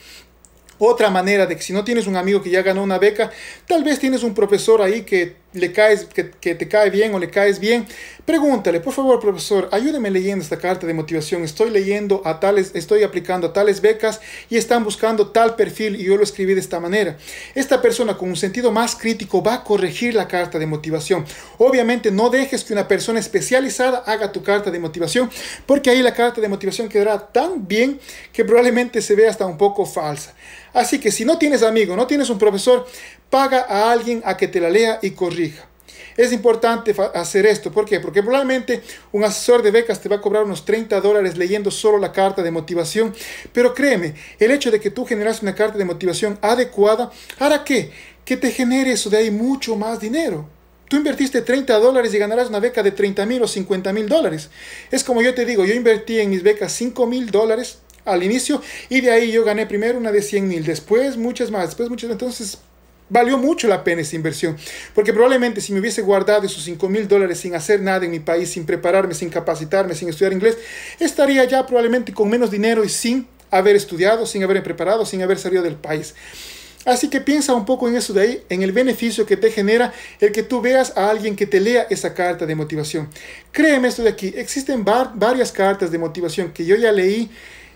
Otra manera de que si no tienes un amigo que ya ganó una beca, tal vez tienes un profesor ahí que le caes, que, que, te cae bien o le caes bien, pregúntale, por favor, profesor, ayúdeme leyendo esta carta de motivación. Estoy leyendo a tales, estoy aplicando a tales becas y están buscando tal perfil y yo lo escribí de esta manera. Esta persona con un sentido más crítico va a corregir la carta de motivación. Obviamente no dejes que una persona especializada haga tu carta de motivación, porque ahí la carta de motivación quedará tan bien que probablemente se vea hasta un poco falsa. Así que si no tienes amigo, no tienes un profesor, paga a alguien a que te la lea y corrija. Es importante hacer esto. ¿Por qué? Porque probablemente un asesor de becas te va a cobrar unos 30 dólares leyendo solo la carta de motivación. Pero créeme, el hecho de que tú generas una carta de motivación adecuada hará qué? que te genere eso de ahí mucho más dinero. Tú invertiste 30 dólares y ganarás una beca de 30 mil o 50 mil dólares. Es como yo te digo, yo invertí en mis becas 5 mil dólares al inicio y de ahí yo gané primero una de 100 mil, después muchas más, después muchas. Entonces valió mucho la pena esa inversión. Porque probablemente si me hubiese guardado esos 5 mil dólares sin hacer nada en mi país, sin prepararme, sin capacitarme, sin estudiar inglés, estaría ya probablemente con menos dinero y sin haber estudiado, sin haber preparado, sin haber salido del país. Así que piensa un poco en eso de ahí, en el beneficio que te genera el que tú veas a alguien que te lea esa carta de motivación. Créeme esto de aquí, existen varias cartas de motivación que yo ya leí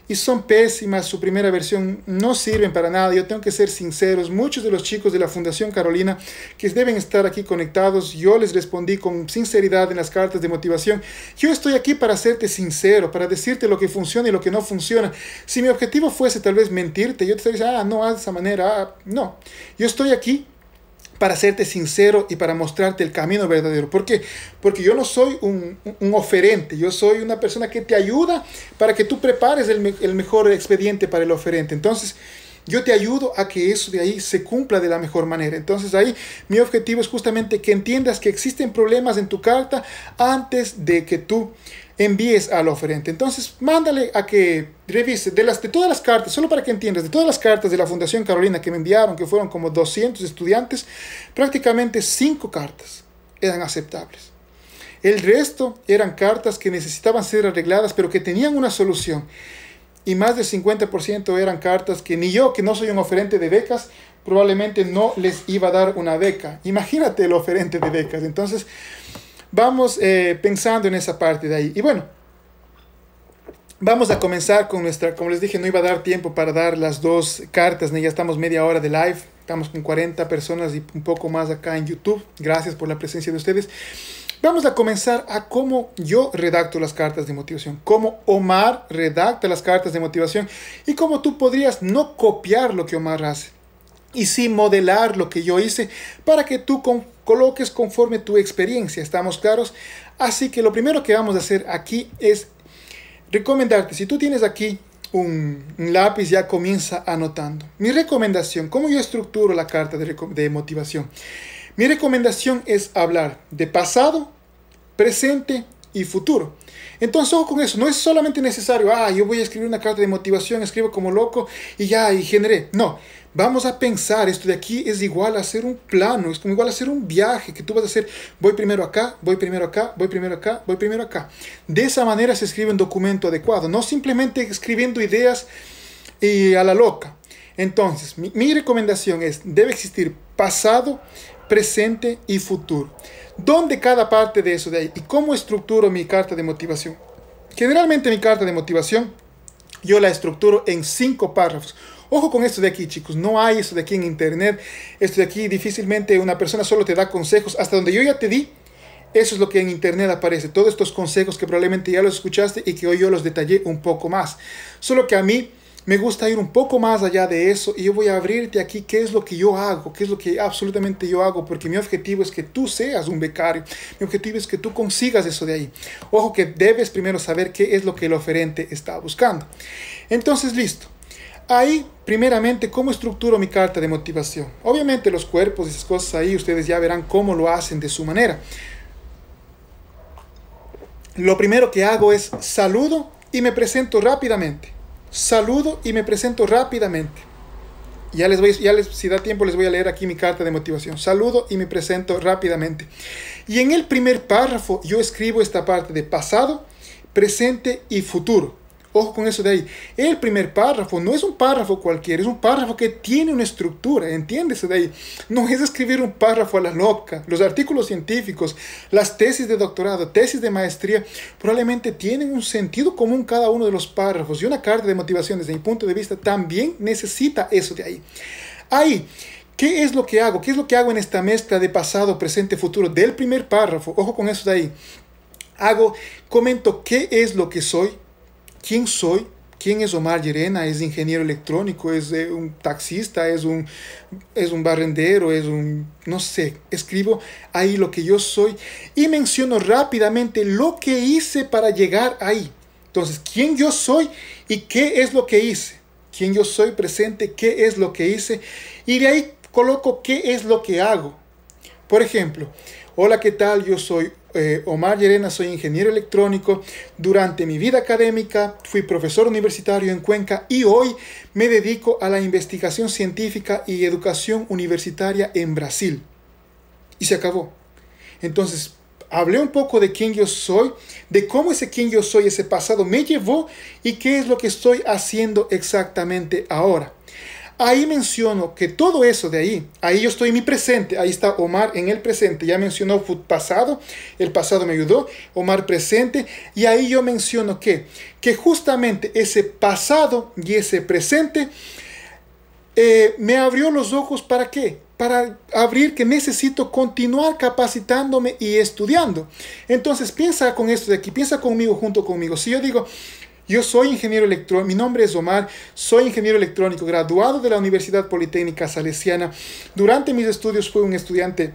y son pésimas, su primera versión no sirven para nada. Yo tengo que ser sinceros, muchos de los chicos de la Fundación Carolina que deben estar aquí conectados, yo les respondí con sinceridad en las cartas de motivación. Yo estoy aquí para serte sincero, para decirte lo que funciona y lo que no funciona. Si mi objetivo fuese tal vez mentirte, yo te estaría ah, no, haz de esa manera, ah, no. Yo estoy aquí para serte sincero y para mostrarte el camino verdadero. ¿Por qué? Porque yo no soy un, oferente, yo soy una persona que te ayuda para que tú prepares el mejor expediente para el oferente. Entonces, yo te ayudo a que eso de ahí se cumpla de la mejor manera. Entonces ahí mi objetivo es justamente que entiendas que existen problemas en tu carta antes de que tú envíes al oferente. Entonces, mándale a que revise de, las, de todas las cartas, solo para que entiendas, de todas las cartas de la Fundación Carolina que me enviaron, que fueron como 200 estudiantes, prácticamente 5 cartas eran aceptables. El resto eran cartas que necesitaban ser arregladas, pero que tenían una solución. Y más del 50% eran cartas que ni yo, que no soy un oferente de becas, probablemente no les iba a dar una beca. Imagínate el oferente de becas. Entonces, vamos eh, pensando en esa parte de ahí. Y bueno, vamos a comenzar con nuestra, como les dije, no iba a dar tiempo para dar las dos cartas, ya estamos media hora de live, estamos con 40 personas y un poco más acá en YouTube. Gracias por la presencia de ustedes. Vamos a comenzar a cómo yo redacto las cartas de motivación, cómo Omar redacta las cartas de motivación y cómo tú podrías no copiar lo que Omar hace y sí modelar lo que yo hice para que tú con coloques conforme tu experiencia, ¿estamos claros? Así que lo primero que vamos a hacer aquí es recomendarte, si tú tienes aquí un, lápiz, ya comienza anotando. Mi recomendación, ¿cómo yo estructuro la carta de, de motivación? Mi recomendación es hablar de pasado, presente y futuro. Entonces, ojo con eso, no es solamente necesario, ah, yo voy a escribir una carta de motivación, escribo como loco y ya, y generé. No, Vamos a pensar, esto de aquí es igual a hacer un plano, es como igual a hacer un viaje, que tú vas a hacer, voy primero acá, voy primero acá, voy primero acá, voy primero acá. De esa manera se escribe un documento adecuado, no simplemente escribiendo ideas eh, a la loca. Entonces, mi, mi recomendación es, debe existir pasado, presente y futuro. ¿Dónde cada parte de eso de ahí? ¿Y cómo estructuro mi carta de motivación? Generalmente mi carta de motivación yo la estructuro en cinco párrafos Ojo con esto de aquí, chicos. No hay esto de aquí en internet. Esto de aquí difícilmente una persona solo te da consejos. Hasta donde yo ya te di, eso es lo que en internet aparece. Todos estos consejos que probablemente ya los escuchaste y que hoy yo los detallé un poco más. Solo que a mí me gusta ir un poco más allá de eso y yo voy a abrirte aquí qué es lo que yo hago, qué es lo que absolutamente yo hago, porque mi objetivo es que tú seas un becario, mi objetivo es que tú consigas eso de ahí. Ojo que debes primero saber qué es lo que el oferente está buscando. Entonces, listo. Ahí, primeramente, ¿cómo estructuro mi carta de motivación? Obviamente los cuerpos y esas cosas ahí, ustedes ya verán cómo lo hacen de su manera. Lo primero que hago es saludo y me presento rápidamente. Saludo y me presento rápidamente. Ya les voy, ya les, si da tiempo, les voy a leer aquí mi carta de motivación. Saludo y me presento rápidamente. Y en el primer párrafo yo escribo esta parte de pasado, presente y futuro. Ojo con eso de ahí. El primer párrafo no es un párrafo cualquiera, es un párrafo que tiene una estructura, entiéndese de ahí. No es escribir un párrafo a la loca. Los artículos científicos, las tesis de doctorado, tesis de maestría, probablemente tienen un sentido común cada uno de los párrafos. Y una carta de motivación, desde mi punto de vista, también necesita eso de ahí. Ahí. ¿Qué es lo que hago? ¿Qué es lo que hago en esta mezcla de pasado, presente, futuro del primer párrafo? Ojo con eso de ahí. Hago, comento qué es lo que soy, quién soy, quién es Omar Llerena, es ingeniero electrónico, es eh, un taxista, es un, es un barrendero, es un, no sé, escribo ahí lo que yo soy y menciono rápidamente lo que hice para llegar ahí. Entonces, quién yo soy y qué es lo que hice. Quién yo soy presente, qué es lo que hice. Y de ahí coloco qué es lo que hago. Por ejemplo, hola, ¿qué tal? Yo soy eh, Omar Llerena, soy ingeniero electrónico. Durante mi vida académica fui profesor universitario en Cuenca y hoy me dedico a la investigación científica y educación universitaria en Brasil. Y se acabó. Entonces, hablé un poco de quién yo soy, de cómo ese quién yo soy, ese pasado me llevó y qué es lo que estoy haciendo exactamente ahora. Ahí menciono que todo eso de ahí, ahí yo estoy en mi presente, ahí está Omar en el presente, ya mencionó pasado, el pasado me ayudó, Omar presente, y ahí yo menciono que, que justamente ese pasado y ese presente eh, me abrió los ojos para qué? Para abrir que necesito continuar capacitándome y estudiando. Entonces piensa con esto de aquí, piensa conmigo, junto conmigo. Si yo digo, yo soy ingeniero electrónico, mi nombre es Omar, soy ingeniero electrónico, graduado de la Universidad Politécnica Salesiana. Durante mis estudios fui un estudiante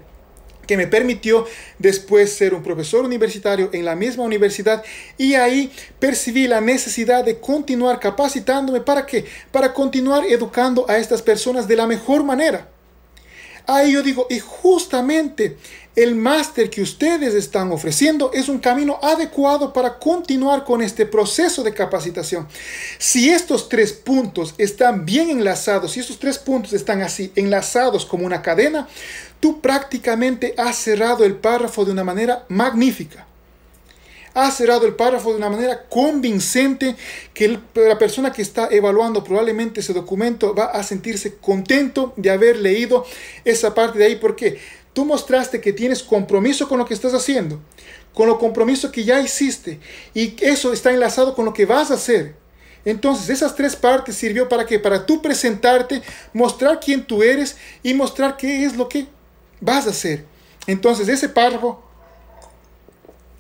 que me permitió después ser un profesor universitario en la misma universidad y ahí percibí la necesidad de continuar capacitándome para qué? Para continuar educando a estas personas de la mejor manera. Ahí yo digo, y justamente el máster que ustedes están ofreciendo es un camino adecuado para continuar con este proceso de capacitación. Si estos tres puntos están bien enlazados, si estos tres puntos están así enlazados como una cadena, tú prácticamente has cerrado el párrafo de una manera magnífica ha cerrado el párrafo de una manera convincente que la persona que está evaluando probablemente ese documento va a sentirse contento de haber leído esa parte de ahí porque tú mostraste que tienes compromiso con lo que estás haciendo, con lo compromiso que ya hiciste y eso está enlazado con lo que vas a hacer. Entonces, esas tres partes sirvió para que para tú presentarte, mostrar quién tú eres y mostrar qué es lo que vas a hacer. Entonces, ese párrafo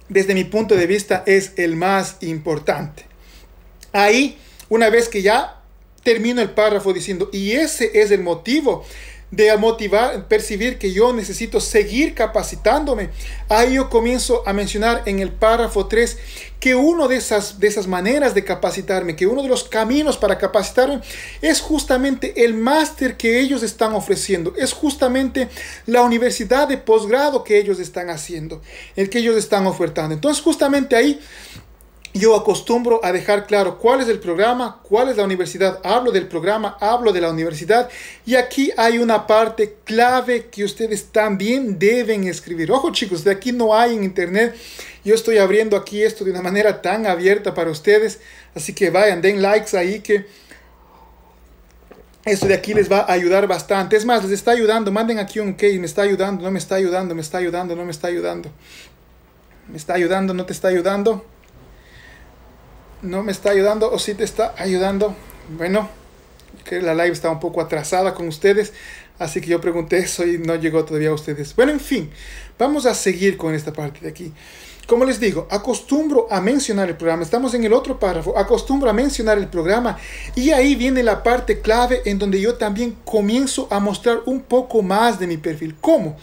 desde mi punto de vista, es el más importante. Ahí, una vez que ya termino el párrafo diciendo, y ese es el motivo de motivar, percibir que yo necesito seguir capacitándome. Ahí yo comienzo a mencionar en el párrafo 3 que uno de esas, de esas maneras de capacitarme, que uno de los caminos para capacitarme es justamente el máster que ellos están ofreciendo, es justamente la universidad de posgrado que ellos están haciendo, el que ellos están ofertando. Entonces justamente ahí yo acostumbro a dejar claro cuál es el programa, cuál es la universidad. Hablo del programa, hablo de la universidad. Y aquí hay una parte clave que ustedes también deben escribir. Ojo chicos, de aquí no hay en internet. Yo estoy abriendo aquí esto de una manera tan abierta para ustedes. Así que vayan, den likes ahí que... Esto de aquí les va a ayudar bastante. Es más, les está ayudando. Manden aquí un que Me está ayudando, no me está ayudando, me está ayudando, no me está ayudando. Me está ayudando, no te está ayudando no me está ayudando o si te está ayudando. Bueno, que la live está un poco atrasada con ustedes, así que yo pregunté eso y no llegó todavía a ustedes. Bueno, en fin, vamos a seguir con esta parte de aquí. Como les digo, acostumbro a mencionar el programa. Estamos en el otro párrafo. Acostumbro a mencionar el programa. Y ahí viene la parte clave en donde yo también comienzo a mostrar un poco más de mi perfil. ¿Cómo?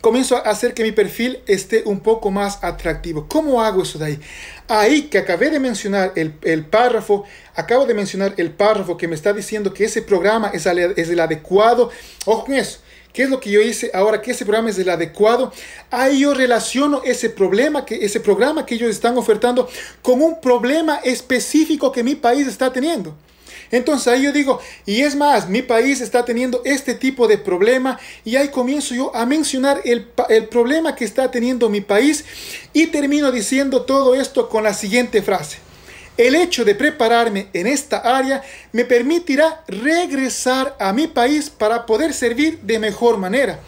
comienzo a hacer que mi perfil esté un poco más atractivo. ¿Cómo hago eso de ahí? Ahí que acabé de mencionar el, el párrafo, acabo de mencionar el párrafo que me está diciendo que ese programa es, es el adecuado. Ojo con eso. ¿Qué es lo que yo hice ahora? ¿Que ese programa es el adecuado? Ahí yo relaciono ese problema, que, ese programa que ellos están ofertando con un problema específico que mi país está teniendo. Entonces ahí yo digo, y es más, mi país está teniendo este tipo de problema y ahí comienzo yo a mencionar el, el problema que está teniendo mi país y termino diciendo todo esto con la siguiente frase. El hecho de prepararme en esta área me permitirá regresar a mi país para poder servir de mejor manera.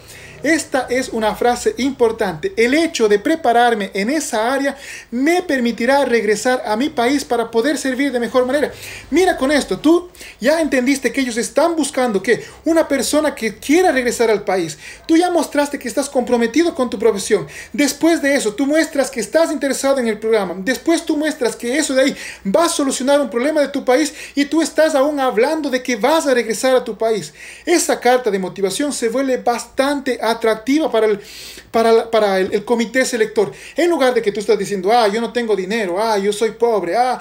Esta es una frase importante. El hecho de prepararme en esa área me permitirá regresar a mi país para poder servir de mejor manera. Mira con esto, tú ya entendiste que ellos están buscando que una persona que quiera regresar al país, tú ya mostraste que estás comprometido con tu profesión. Después de eso, tú muestras que estás interesado en el programa. Después tú muestras que eso de ahí va a solucionar un problema de tu país y tú estás aún hablando de que vas a regresar a tu país. Esa carta de motivación se vuelve bastante atractiva para el, para, para el, comité selector. En lugar de que tú estás diciendo, ah, yo no tengo dinero, ah, yo soy pobre, ah,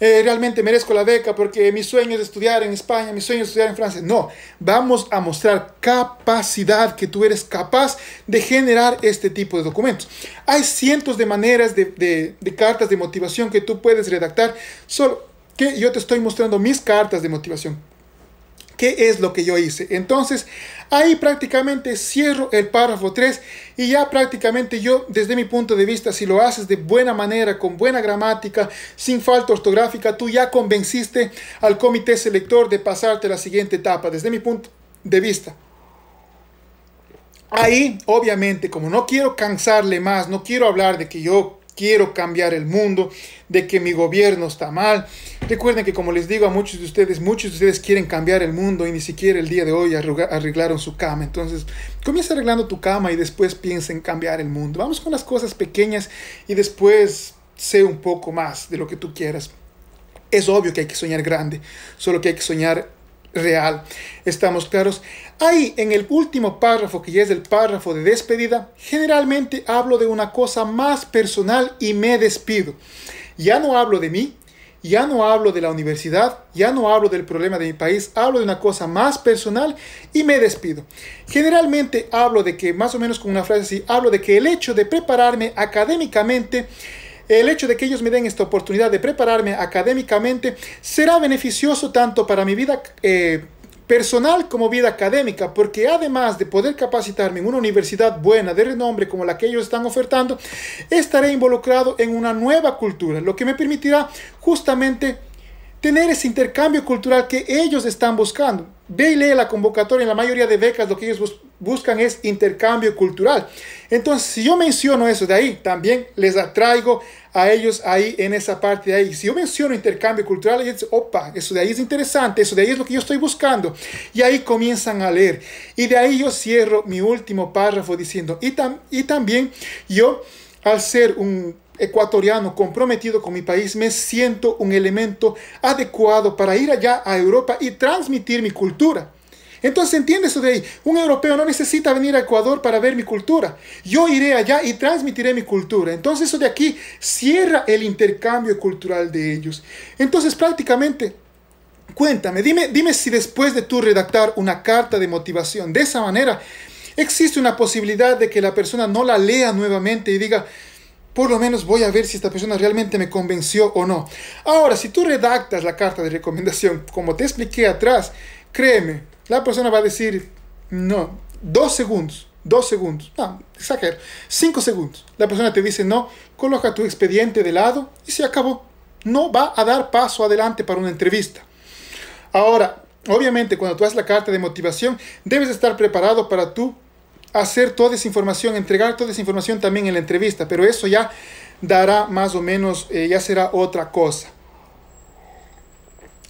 eh, realmente merezco la beca porque mi sueño es estudiar en España, mi sueño es estudiar en Francia. No, vamos a mostrar capacidad, que tú eres capaz de generar este tipo de documentos. Hay cientos de maneras de, de cartas de motivación que tú puedes redactar, solo que yo te estoy mostrando mis cartas de motivación ¿Qué es lo que yo hice? Entonces, ahí prácticamente cierro el párrafo 3 y ya prácticamente yo, desde mi punto de vista, si lo haces de buena manera, con buena gramática, sin falta ortográfica, tú ya convenciste al comité selector de pasarte la siguiente etapa, desde mi punto de vista. Ahí, obviamente, como no quiero cansarle más, no quiero hablar de que yo quiero cambiar el mundo, de que mi gobierno está mal, Recuerden que como les digo a muchos de ustedes, muchos de ustedes quieren cambiar el mundo y ni siquiera el día de hoy arreglaron su cama. Entonces, comienza arreglando tu cama y después piensa en cambiar el mundo. Vamos con las cosas pequeñas y después sé un poco más de lo que tú quieras. Es obvio que hay que soñar grande, solo que hay que soñar real. ¿Estamos claros? Ahí, en el último párrafo, que ya es el párrafo de despedida, generalmente hablo de una cosa más personal y me despido. Ya no hablo de mí, ya no hablo de la universidad, ya no hablo del problema de mi país, hablo de una cosa más personal y me despido. Generalmente hablo de que, más o menos con una frase así, hablo de que el hecho de prepararme académicamente el hecho de que ellos me den esta oportunidad de prepararme académicamente será beneficioso tanto para mi vida eh, personal como vida académica, porque además de poder capacitarme en una universidad buena, de renombre como la que ellos están ofertando, estaré involucrado en una nueva cultura, lo que me permitirá justamente tener ese intercambio cultural que ellos están buscando. Ve y lee la convocatoria en la mayoría de becas, lo que ellos buscan es intercambio cultural. Entonces, si yo menciono eso de ahí, también les atraigo a ellos ahí en esa parte de ahí. Si yo menciono intercambio cultural, ellos dicen, opa, eso de ahí es interesante, eso de ahí es lo que yo estoy buscando. Y ahí comienzan a leer. Y de ahí yo cierro mi último párrafo diciendo, y, y también yo, al ser un ecuatoriano comprometido con mi país, me siento un elemento adecuado para ir allá a Europa y transmitir mi cultura. Entonces entiende eso de ahí. Un europeo no necesita venir a Ecuador para ver mi cultura. Yo iré allá y transmitiré mi cultura. Entonces eso de aquí cierra el intercambio cultural de ellos. Entonces prácticamente... Cuéntame, dime, dime si después de tú redactar una carta de motivación de esa manera, existe una posibilidad de que la persona no la lea nuevamente y diga, por lo menos voy a ver si esta persona realmente me convenció o no. Ahora, si tú redactas la carta de recomendación, como te expliqué atrás, créeme, la persona va a decir, no, dos segundos, dos segundos, no, cinco segundos. La persona te dice, no, coloca tu expediente de lado y se acabó. No va a dar paso adelante para una entrevista. Ahora, obviamente, cuando tú haces la carta de motivación, debes estar preparado para tú hacer toda esa información, entregar toda esa información también en la entrevista, pero eso ya dará más o menos, eh, ya será otra cosa.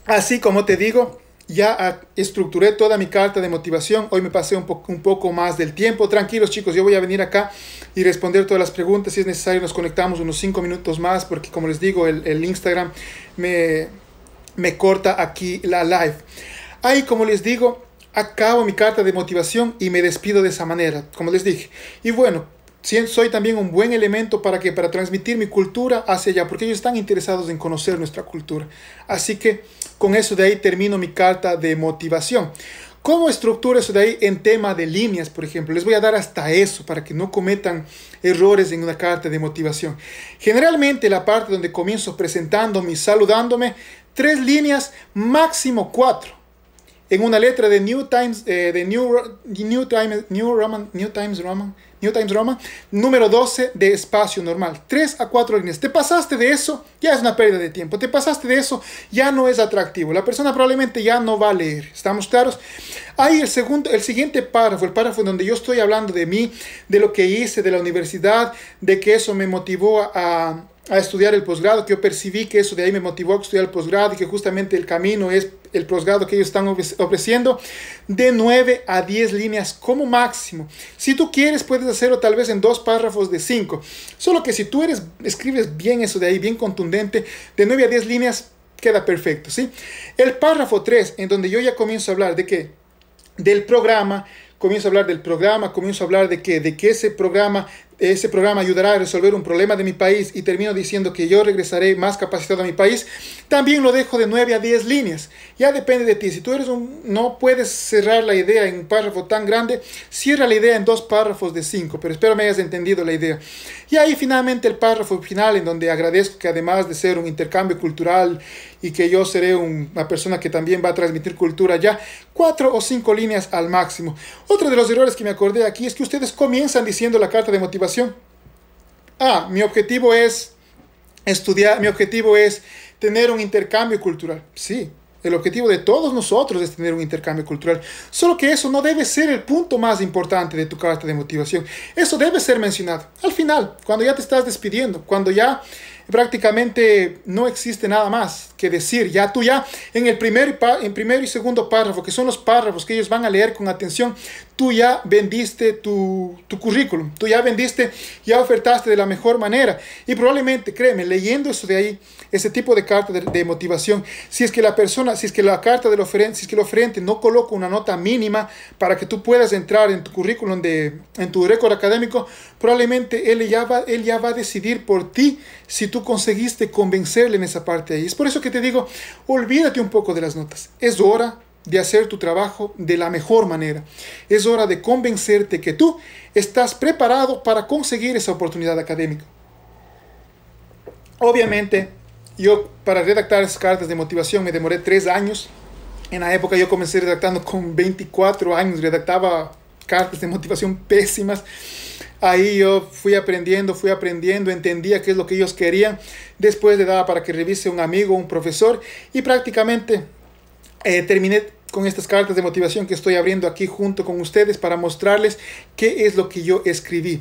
Así como te digo, ya estructuré toda mi carta de motivación. Hoy me pasé un, poco más del tiempo. Tranquilos chicos, yo voy a venir acá y responder todas las preguntas. Si es necesario, nos conectamos unos 5 minutos más porque como les digo, el, Instagram me, me corta aquí la live. Ahí, como les digo, acabo mi carta de motivación y me despido de esa manera, como les dije. Y bueno, soy también un buen elemento para que para transmitir mi cultura hacia allá, porque ellos están interesados en conocer nuestra cultura. Así que con eso de ahí termino mi carta de motivación. ¿Cómo estructuro eso de ahí en tema de líneas, por ejemplo? Les voy a dar hasta eso para que no cometan errores en una carta de motivación. Generalmente la parte donde comienzo presentándome y saludándome, tres líneas, máximo cuatro. En una letra de New Times, eh, de New, New, New, Roman, New Times Roman, New Times Roman, número 12 de espacio normal. 3 a 4 líneas. Te pasaste de eso, ya es una pérdida de tiempo. Te pasaste de eso, ya no es atractivo. La persona probablemente ya no va a leer. ¿Estamos claros? Hay el, segundo, el siguiente párrafo, el párrafo donde yo estoy hablando de mí, de lo que hice, de la universidad, de que eso me motivó a a estudiar el posgrado, que yo percibí que eso de ahí me motivó a estudiar el posgrado y que justamente el camino es el posgrado que ellos están ofreciendo, de 9 a 10 líneas como máximo. Si tú quieres, puedes hacerlo tal vez en dos párrafos de 5. Solo que si tú eres, escribes bien eso de ahí, bien contundente, de 9 a 10 líneas queda perfecto, ¿sí? El párrafo 3, en donde yo ya comienzo a hablar de qué? Del programa, comienzo a hablar del programa, comienzo a hablar de que, de que ese programa ese programa ayudará a resolver un problema de mi país y termino diciendo que yo regresaré más capacitado a mi país, también lo dejo de 9 a 10 líneas. Ya depende de ti. Si tú eres un, no puedes cerrar la idea en un párrafo tan grande, cierra la idea en dos párrafos de 5, pero espero me hayas entendido la idea. Y ahí finalmente el párrafo final en donde agradezco que además de ser un intercambio cultural y que yo seré una persona que también va a transmitir cultura allá, cuatro o cinco líneas al máximo. Otro de los errores que me acordé aquí es que ustedes comienzan diciendo la carta de motivación. Ah, mi objetivo es estudiar, mi objetivo es tener un intercambio cultural. Sí, el objetivo de todos nosotros es tener un intercambio cultural. Solo que eso no debe ser el punto más importante de tu carta de motivación. Eso debe ser mencionado al final, cuando ya te estás despidiendo, cuando ya prácticamente no existe nada más que decir. Ya tú ya en el primer, en primer y segundo párrafo, que son los párrafos que ellos van a leer con atención, tú ya vendiste tu, tu currículum, tú ya vendiste, ya ofertaste de la mejor manera. Y probablemente, créeme, leyendo eso de ahí, ese tipo de carta de, motivación, si es que la persona, si es que la carta del oferente, si es que el oferente no coloca una nota mínima para que tú puedas entrar en tu currículum, de, en tu récord académico, probablemente él ya va, él ya va a decidir por ti si tú conseguiste convencerle en esa parte ahí. Es por eso que te digo, olvídate un poco de las notas. Es hora de hacer tu trabajo de la mejor manera. Es hora de convencerte que tú estás preparado para conseguir esa oportunidad académica. Obviamente, yo para redactar esas cartas de motivación me demoré tres años. En la época yo comencé redactando con 24 años, redactaba cartas de motivación pésimas Ahí yo fui aprendiendo, fui aprendiendo, entendía qué es lo que ellos querían. Después le daba para que revise un amigo, un profesor y prácticamente eh, terminé con estas cartas de motivación que estoy abriendo aquí junto con ustedes para mostrarles qué es lo que yo escribí.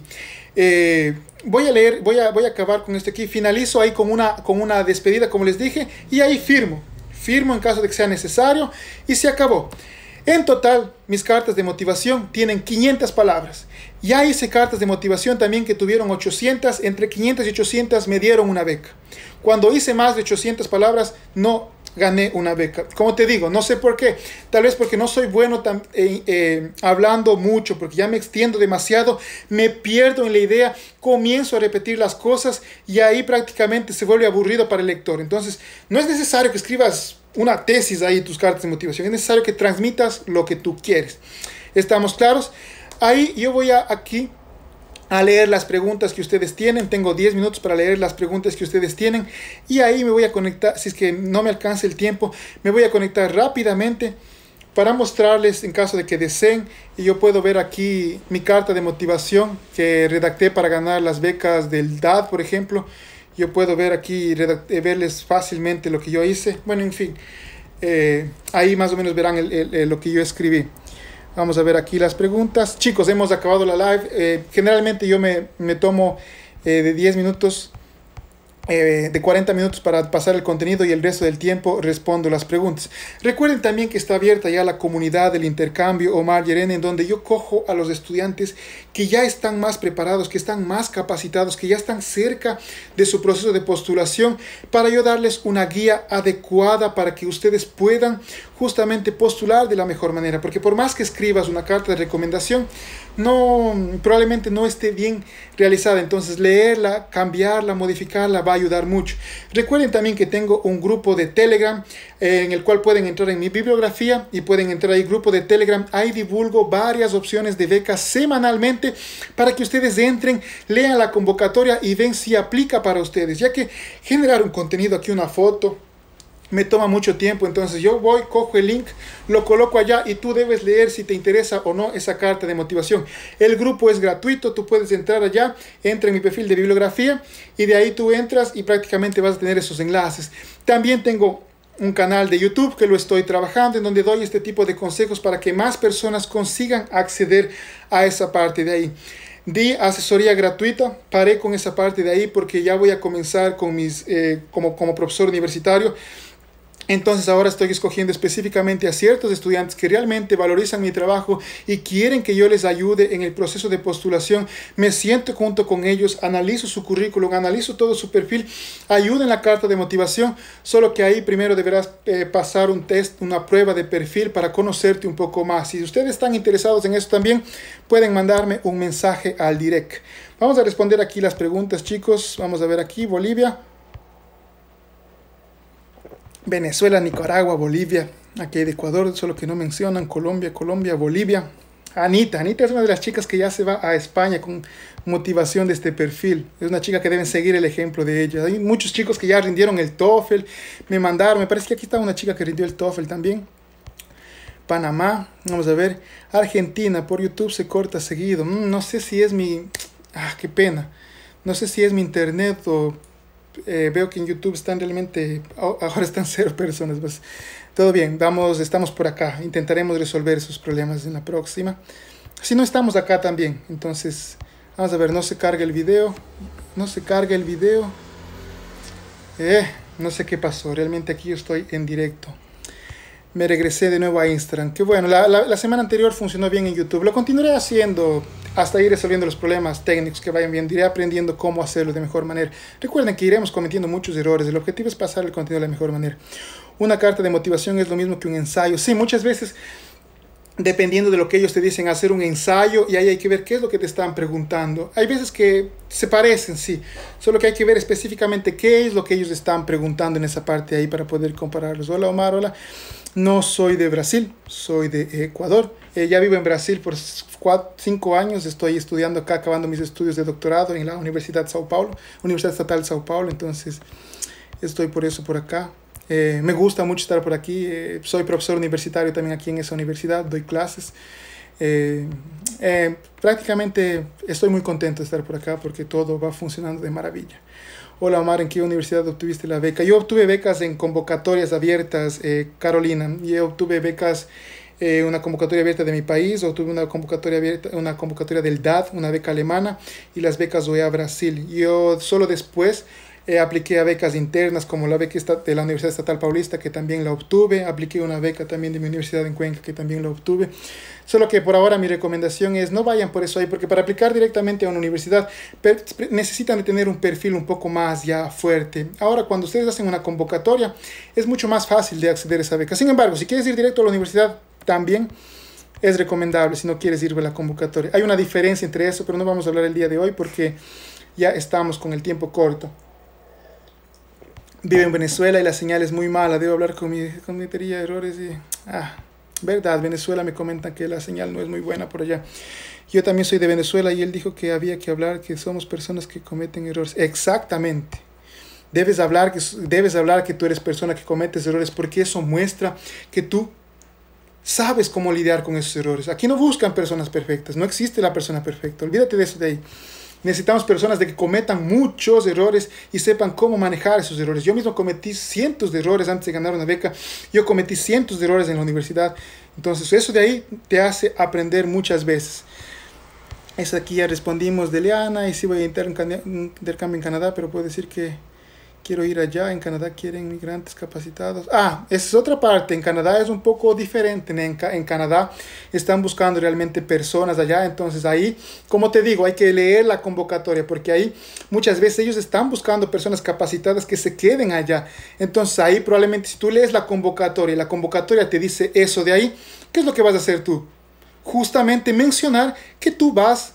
Eh, voy a leer, voy a, voy a acabar con esto aquí. Finalizo ahí con una, con una despedida, como les dije, y ahí firmo. Firmo en caso de que sea necesario y se acabó. En total, mis cartas de motivación tienen 500 palabras. Ya hice cartas de motivación también que tuvieron 800, entre 500 y 800 me dieron una beca. Cuando hice más de 800 palabras, no gané una beca. Como te digo, no sé por qué. Tal vez porque no soy bueno eh, eh, hablando mucho, porque ya me extiendo demasiado, me pierdo en la idea, comienzo a repetir las cosas y ahí prácticamente se vuelve aburrido para el lector. Entonces, no es necesario que escribas una tesis ahí, tus cartas de motivación. Es necesario que transmitas lo que tú quieres. ¿Estamos claros? Ahí yo voy a, aquí a leer las preguntas que ustedes tienen. Tengo 10 minutos para leer las preguntas que ustedes tienen. Y ahí me voy a conectar, si es que no me alcance el tiempo, me voy a conectar rápidamente para mostrarles en caso de que deseen. Y yo puedo ver aquí mi carta de motivación que redacté para ganar las becas del DAD, por ejemplo. Yo puedo ver aquí, eh, verles fácilmente lo que yo hice. Bueno, en fin, eh, ahí más o menos verán eh, lo que yo escribí. Vamos a ver aquí las preguntas. Chicos, hemos acabado la live. Eh, generalmente yo me, tomo eh, de 10 minutos, eh, de 40 minutos para pasar el contenido y el resto del tiempo respondo las preguntas. Recuerden también que está abierta ya la comunidad del intercambio Omar Yeren, en donde yo cojo a los estudiantes que ya están más preparados, que están más capacitados, que ya están cerca de su proceso de postulación, para yo darles una guía adecuada para que ustedes puedan justamente postular de la mejor manera, porque por más que escribas una carta de recomendación, no, probablemente no esté bien realizada, entonces leerla, cambiarla, modificarla va a ayudar mucho. Recuerden también que tengo un grupo de Telegram eh, en el cual pueden entrar en mi bibliografía y pueden entrar ahí grupo de Telegram, ahí divulgo varias opciones de becas semanalmente para que ustedes entren, lean la convocatoria y ven si aplica para ustedes, ya que generar un contenido aquí, una foto, me toma mucho tiempo. Entonces yo voy, cojo el link, lo coloco allá y tú debes leer si te interesa o no esa carta de motivación. El grupo es gratuito, tú puedes entrar allá, entra en mi perfil de bibliografía y de ahí tú entras y prácticamente vas a tener esos enlaces. También tengo un canal de YouTube que lo estoy trabajando, en donde doy este tipo de consejos para que más personas consigan acceder a esa parte de ahí. Di asesoría gratuita, paré con esa parte de ahí porque ya voy a comenzar con mis, eh, como, como profesor universitario, entonces ahora estoy escogiendo específicamente a ciertos estudiantes que realmente valorizan mi trabajo y quieren que yo les ayude en el proceso de postulación. Me siento junto con ellos, analizo su currículum, analizo todo su perfil, ayudo en la carta de motivación, solo que ahí primero deberás eh, pasar un test, una prueba de perfil para conocerte un poco más. Si ustedes están interesados en eso también, pueden mandarme un mensaje al direct. Vamos a responder aquí las preguntas, chicos. Vamos a ver aquí, Bolivia. Venezuela, Nicaragua, Bolivia, aquí hay de Ecuador, solo que no mencionan, Colombia, Colombia, Bolivia. Anita, Anita es una de las chicas que ya se va a España con motivación de este perfil. Es una chica que deben seguir el ejemplo de ella. Hay muchos chicos que ya rindieron el TOEFL, me mandaron, me parece que aquí está una chica que rindió el TOEFL también. Panamá, vamos a ver, Argentina, por YouTube se corta seguido. Mm, no sé si es mi... Ah, qué pena. No sé si es mi internet o eh, veo que en YouTube están realmente, ahora están cero personas. Pues. Todo bien, vamos, estamos por acá. Intentaremos resolver esos problemas en la próxima. Si no estamos acá también, entonces vamos a ver, no se carga el video. No se carga el video. Eh, no sé qué pasó, realmente aquí yo estoy en directo me regresé de nuevo a Instagram. Que bueno, la, semana anterior funcionó bien en YouTube. Lo continuaré haciendo hasta ir resolviendo los problemas técnicos que vayan bien. Iré aprendiendo cómo hacerlo de mejor manera. Recuerden que iremos cometiendo muchos errores. El objetivo es pasar el contenido de la mejor manera. Una carta de motivación es lo mismo que un ensayo. Sí, muchas veces dependiendo de lo que ellos te dicen, hacer un ensayo y ahí hay que ver qué es lo que te están preguntando. Hay veces que se parecen, sí, solo que hay que ver específicamente qué es lo que ellos están preguntando en esa parte ahí para poder compararlos. Hola Omar, hola. No soy de Brasil, soy de Ecuador. Eh, ya vivo en Brasil por cuatro, cinco años, estoy estudiando acá, acabando mis estudios de doctorado en la Universidad de Sao Paulo, Universidad Estatal de Sao Paulo, entonces estoy por eso por acá, eh, me gusta mucho estar por aquí. Eh, soy profesor universitario también aquí en esa universidad, doy clases. Eh, prácticamente estoy muy contento de estar por acá porque todo va funcionando de maravilla. Hola Omar, ¿en qué universidad obtuviste la beca? Yo obtuve becas en convocatorias abiertas, Carolina. y obtuve becas, una convocatoria abierta de mi país, obtuve una convocatoria abierta, una convocatoria del DAD, una beca alemana y las becas a Brasil. Yo solo después eh, apliqué a becas internas como la beca de la Universidad Estatal Paulista que también la obtuve, apliqué una beca también de mi universidad en Cuenca que también la obtuve. Solo que por ahora mi recomendación es no vayan por eso ahí porque para aplicar directamente a una universidad necesitan tener un perfil un poco más ya fuerte. Ahora cuando ustedes hacen una convocatoria es mucho más fácil de acceder a esa beca. Sin embargo, si quieres ir directo a la universidad también es recomendable si no quieres ir a la convocatoria. Hay una diferencia entre eso, pero no vamos a hablar el día de hoy porque ya estamos con el tiempo corto vive en Venezuela y la señal es muy mala, debo hablar con mi, con de errores y... Ah, verdad, Venezuela me comentan que la señal no es muy buena por allá. Yo también soy de Venezuela y él dijo que había que hablar que somos personas que cometen errores. Exactamente. Debes hablar que, debes hablar que tú eres persona que cometes errores porque eso muestra que tú sabes cómo lidiar con esos errores. Aquí no buscan personas perfectas, no existe la persona perfecta. Olvídate de eso de ahí. Necesitamos personas de que cometan muchos errores y sepan cómo manejar esos errores. Yo mismo cometí cientos de errores antes de ganar una beca. Yo cometí cientos de errores en la universidad. Entonces eso de ahí te hace aprender muchas veces. Es aquí ya respondimos de Leana y sí voy a intercambiar en Canadá, pero puedo decir que quiero ir allá, en Canadá quieren migrantes capacitados. Ah, esa es otra parte, en Canadá es un poco diferente, en, en, Canadá están buscando realmente personas allá, entonces ahí, como te digo, hay que leer la convocatoria, porque ahí muchas veces ellos están buscando personas capacitadas que se queden allá, entonces ahí probablemente si tú lees la convocatoria, y la convocatoria te dice eso de ahí, ¿qué es lo que vas a hacer tú? Justamente mencionar que tú vas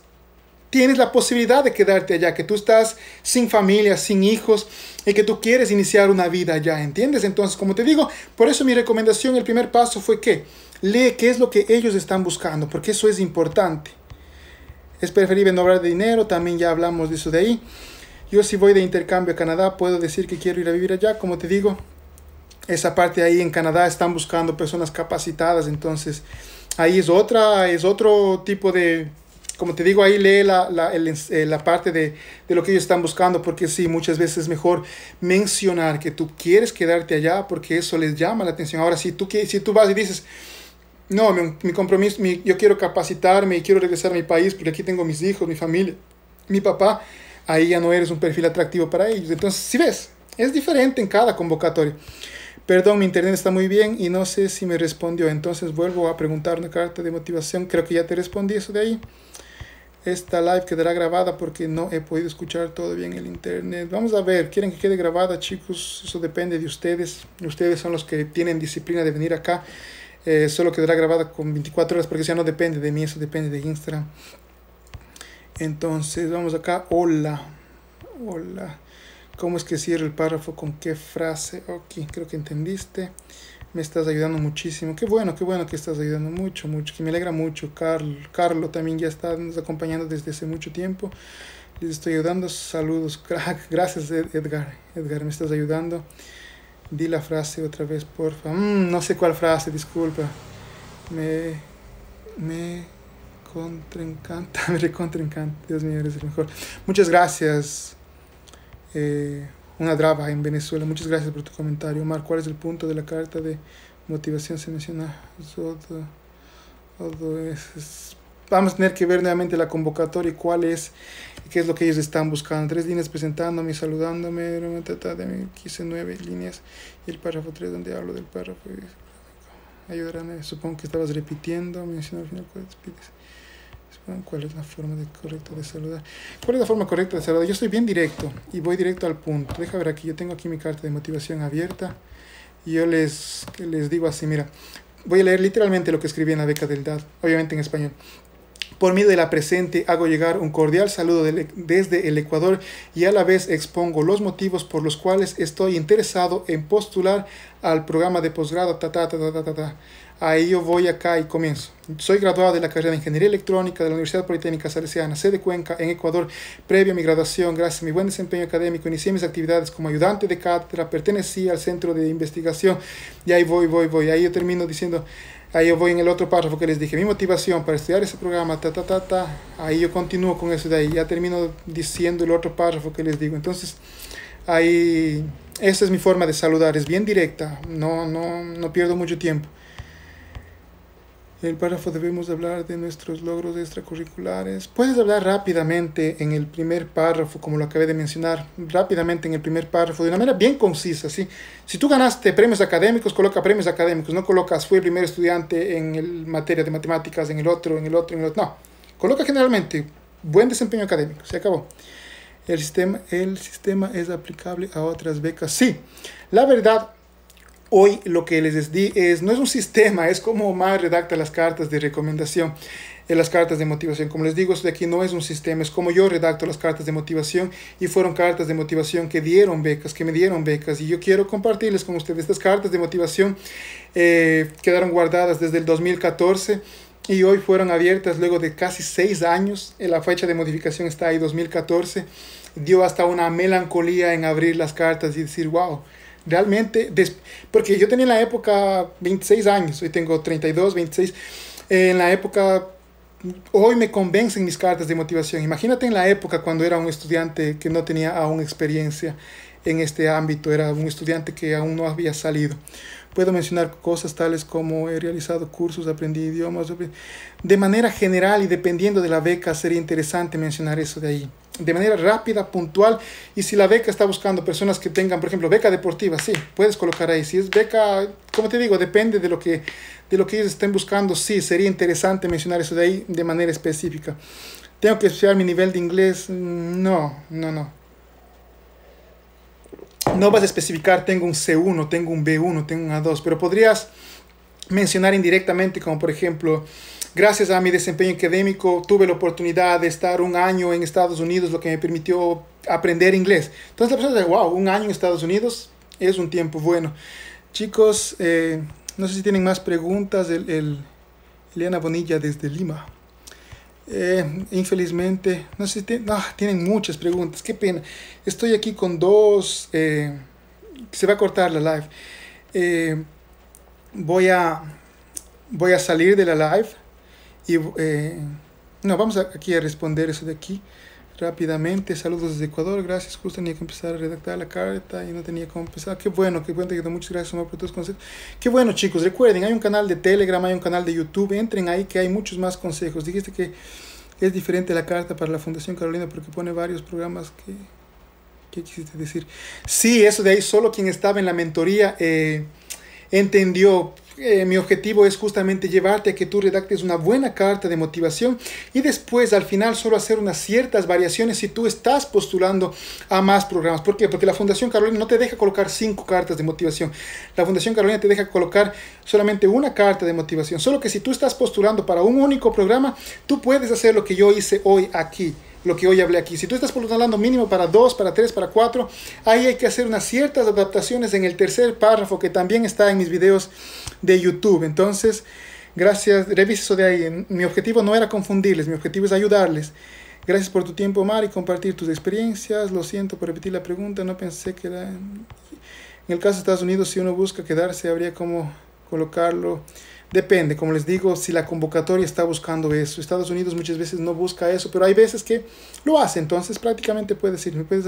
tienes la posibilidad de quedarte allá, que tú estás sin familia, sin hijos y que tú quieres iniciar una vida allá, ¿entiendes? Entonces, como te digo, por eso mi recomendación, el primer paso fue que lee qué es lo que ellos están buscando, porque eso es importante. Es preferible no hablar de dinero, también ya hablamos de eso de ahí. Yo si voy de intercambio a Canadá, puedo decir que quiero ir a vivir allá, como te digo. Esa parte ahí en Canadá están buscando personas capacitadas, entonces ahí es otra, es otro tipo de como te digo, ahí lee la, la, el, eh, la parte de, de, lo que ellos están buscando, porque sí, muchas veces es mejor mencionar que tú quieres quedarte allá porque eso les llama la atención. Ahora, si tú, si tú vas y dices, no, mi, compromiso, yo quiero capacitarme y quiero regresar a mi país porque aquí tengo mis hijos, mi familia, mi papá, ahí ya no eres un perfil atractivo para ellos. Entonces, si ves, es diferente en cada convocatoria. Perdón, mi internet está muy bien y no sé si me respondió. Entonces vuelvo a preguntar una carta de motivación. Creo que ya te respondí eso de ahí esta live quedará grabada porque no he podido escuchar todo bien el internet. Vamos a ver, quieren que quede grabada, chicos. Eso depende de ustedes. Ustedes son los que tienen disciplina de venir acá. Eh, solo quedará grabada con 24 horas porque ya no depende de mí, eso depende de Instagram. Entonces, vamos acá. Hola. Hola cómo es que cierro el párrafo, con qué frase. Ok, creo que entendiste. Me estás ayudando muchísimo. Qué bueno, qué bueno que estás ayudando mucho, mucho. Que me alegra mucho. Carl, Carlo también ya está nos acompañando desde hace mucho tiempo. Les estoy ayudando. Saludos, crack. Gracias, Edgar. Edgar, me estás ayudando. Di la frase otra vez, porfa. favor. Mm, no sé cuál frase, disculpa. Me. Me. Contra encanta. Me recontra encanta. Dios mío, eres el mejor. Muchas gracias eh, una traba en Venezuela. Muchas gracias por tu comentario, Omar. ¿Cuál es el punto de la carta de motivación? Se menciona Vamos a tener que ver nuevamente la convocatoria y cuál es, qué es lo que ellos están buscando. Tres líneas presentándome y saludándome, de nueve líneas y el párrafo 3 donde hablo del párrafo. Ayudarme. Eh, supongo que estabas repitiendo, mencionó al final, despides. ¿Cuál es la forma correcta de saludar? ¿Cuál la forma correcta de saludar? Yo estoy bien directo y voy directo al punto. Deja ver aquí, yo tengo aquí mi carta de motivación abierta. Y yo les, les digo así, mira, voy a leer literalmente lo que escribí en la beca del DAD, obviamente en español. Por medio de la presente hago llegar un cordial saludo desde el Ecuador y a la vez expongo los motivos por los cuales estoy interesado en postular al programa de posgrado. Ta, ta, ta, ahí yo voy acá y comienzo. Soy graduado de la carrera de Ingeniería Electrónica de la Universidad Politécnica Salesiana, sede Cuenca, en Ecuador. Previo a mi graduación, gracias a mi buen desempeño académico, inicié mis actividades como ayudante de cátedra, pertenecí al centro de investigación y ahí voy, voy, voy. Ahí yo termino diciendo, ahí yo voy en el otro párrafo que les dije, mi motivación para estudiar ese programa, ta, ta, ta, ta. Ahí yo continúo con eso de ahí. Ya termino diciendo el otro párrafo que les digo. Entonces, ahí... esta es mi forma de saludar, es bien directa, no, no, no pierdo mucho tiempo el párrafo debemos hablar de nuestros logros extracurriculares. Puedes hablar rápidamente en el primer párrafo, como lo acabé de mencionar, rápidamente en el primer párrafo, de una manera bien concisa, ¿sí? Si tú ganaste premios académicos, coloca premios académicos, no colocas fui el primer estudiante en el materia de matemáticas, en el otro, en el otro, en el otro. No, coloca generalmente buen desempeño académico, se acabó. El sistema, el sistema es aplicable a otras becas. Sí, la verdad hoy lo que les di es, no es un sistema, es como Omar redacta las cartas de recomendación, eh, las cartas de motivación. Como les digo, esto de aquí no es un sistema, es como yo redacto las cartas de motivación y fueron cartas de motivación que dieron becas, que me dieron becas. Y yo quiero compartirles con ustedes estas cartas de motivación. Eh, quedaron guardadas desde el 2014 y hoy fueron abiertas luego de casi seis años. Eh, la fecha de modificación está ahí, 2014. Dio hasta una melancolía en abrir las cartas y decir, wow, realmente, porque yo tenía en la época 26 años, hoy tengo 32, 26, en la época, hoy me convencen mis cartas de motivación. Imagínate en la época cuando era un estudiante que no tenía aún experiencia en este ámbito, era un estudiante que aún no había salido. Puedo mencionar cosas tales como he realizado cursos, aprendí idiomas. De manera general y dependiendo de la beca, sería interesante mencionar eso de ahí. De manera rápida, puntual. Y si la beca está buscando personas que tengan, por ejemplo, beca deportiva, sí, puedes colocar ahí. Si es beca, como te digo, depende de lo que, de lo que ellos estén buscando. Sí, sería interesante mencionar eso de ahí de manera específica. ¿Tengo que estudiar mi nivel de inglés? Mm, no, no, no no vas a especificar, tengo un C1, tengo un B1, tengo un A2, pero podrías mencionar indirectamente, como por ejemplo, gracias a mi desempeño académico tuve la oportunidad de estar un año en Estados Unidos, lo que me permitió aprender inglés. Entonces la persona dice, wow, un año en Estados Unidos es un tiempo bueno. Chicos, eh, no sé si tienen más preguntas. El, el, Eliana Bonilla desde Lima. Eh, infelizmente, no sé, ah, tienen muchas preguntas, qué pena. Estoy aquí con dos, eh, se va a cortar la live. Eh, voy, a, voy a salir de la live y no, vamos aquí a responder eso de aquí rápidamente. Saludos desde Ecuador, gracias. Justo tenía que empezar a redactar la carta y no tenía cómo empezar. Qué bueno, qué bueno, muchas gracias Omar, por tus consejos. Qué bueno, chicos, recuerden, hay un canal de Telegram, hay un canal de YouTube, entren ahí que hay muchos más consejos. Dijiste que es diferente la carta para la Fundación Carolina porque pone varios programas que... ¿Qué quisiste decir? Sí, eso de ahí, solo quien estaba en la mentoría eh, entendió eh, mi objetivo es justamente llevarte a que tú redactes una buena carta de motivación y después al final solo hacer unas ciertas variaciones si tú estás postulando a más programas. ¿Por qué? Porque la Fundación Carolina no te deja colocar cinco cartas de motivación. La Fundación Carolina te deja colocar solamente una carta de motivación. Solo que si tú estás postulando para un único programa, tú puedes hacer lo que yo hice hoy aquí lo que hoy hablé aquí. Si tú estás hablando mínimo para dos, para tres, para cuatro, ahí hay que hacer unas ciertas adaptaciones en el tercer párrafo que también está en mis videos de YouTube. Entonces, gracias, revisa eso de ahí. Mi objetivo no era confundirles, mi objetivo es ayudarles. Gracias por tu tiempo, Mar, y compartir tus experiencias. Lo siento por repetir la pregunta, no pensé que era... En el caso de Estados Unidos, si uno busca quedarse, habría como colocarlo Depende, como les digo, si la convocatoria está buscando eso. Estados Unidos muchas veces no busca eso, pero hay veces que lo hace. Entonces prácticamente puedes ir, me puedes,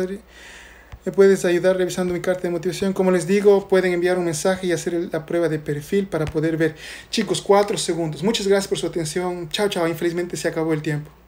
me ayudar revisando mi carta de motivación. Como les digo, pueden enviar un mensaje y hacer la prueba de perfil para poder ver. Chicos, cuatro segundos. Muchas gracias por su atención. Chao, chao. Infelizmente se acabó el tiempo.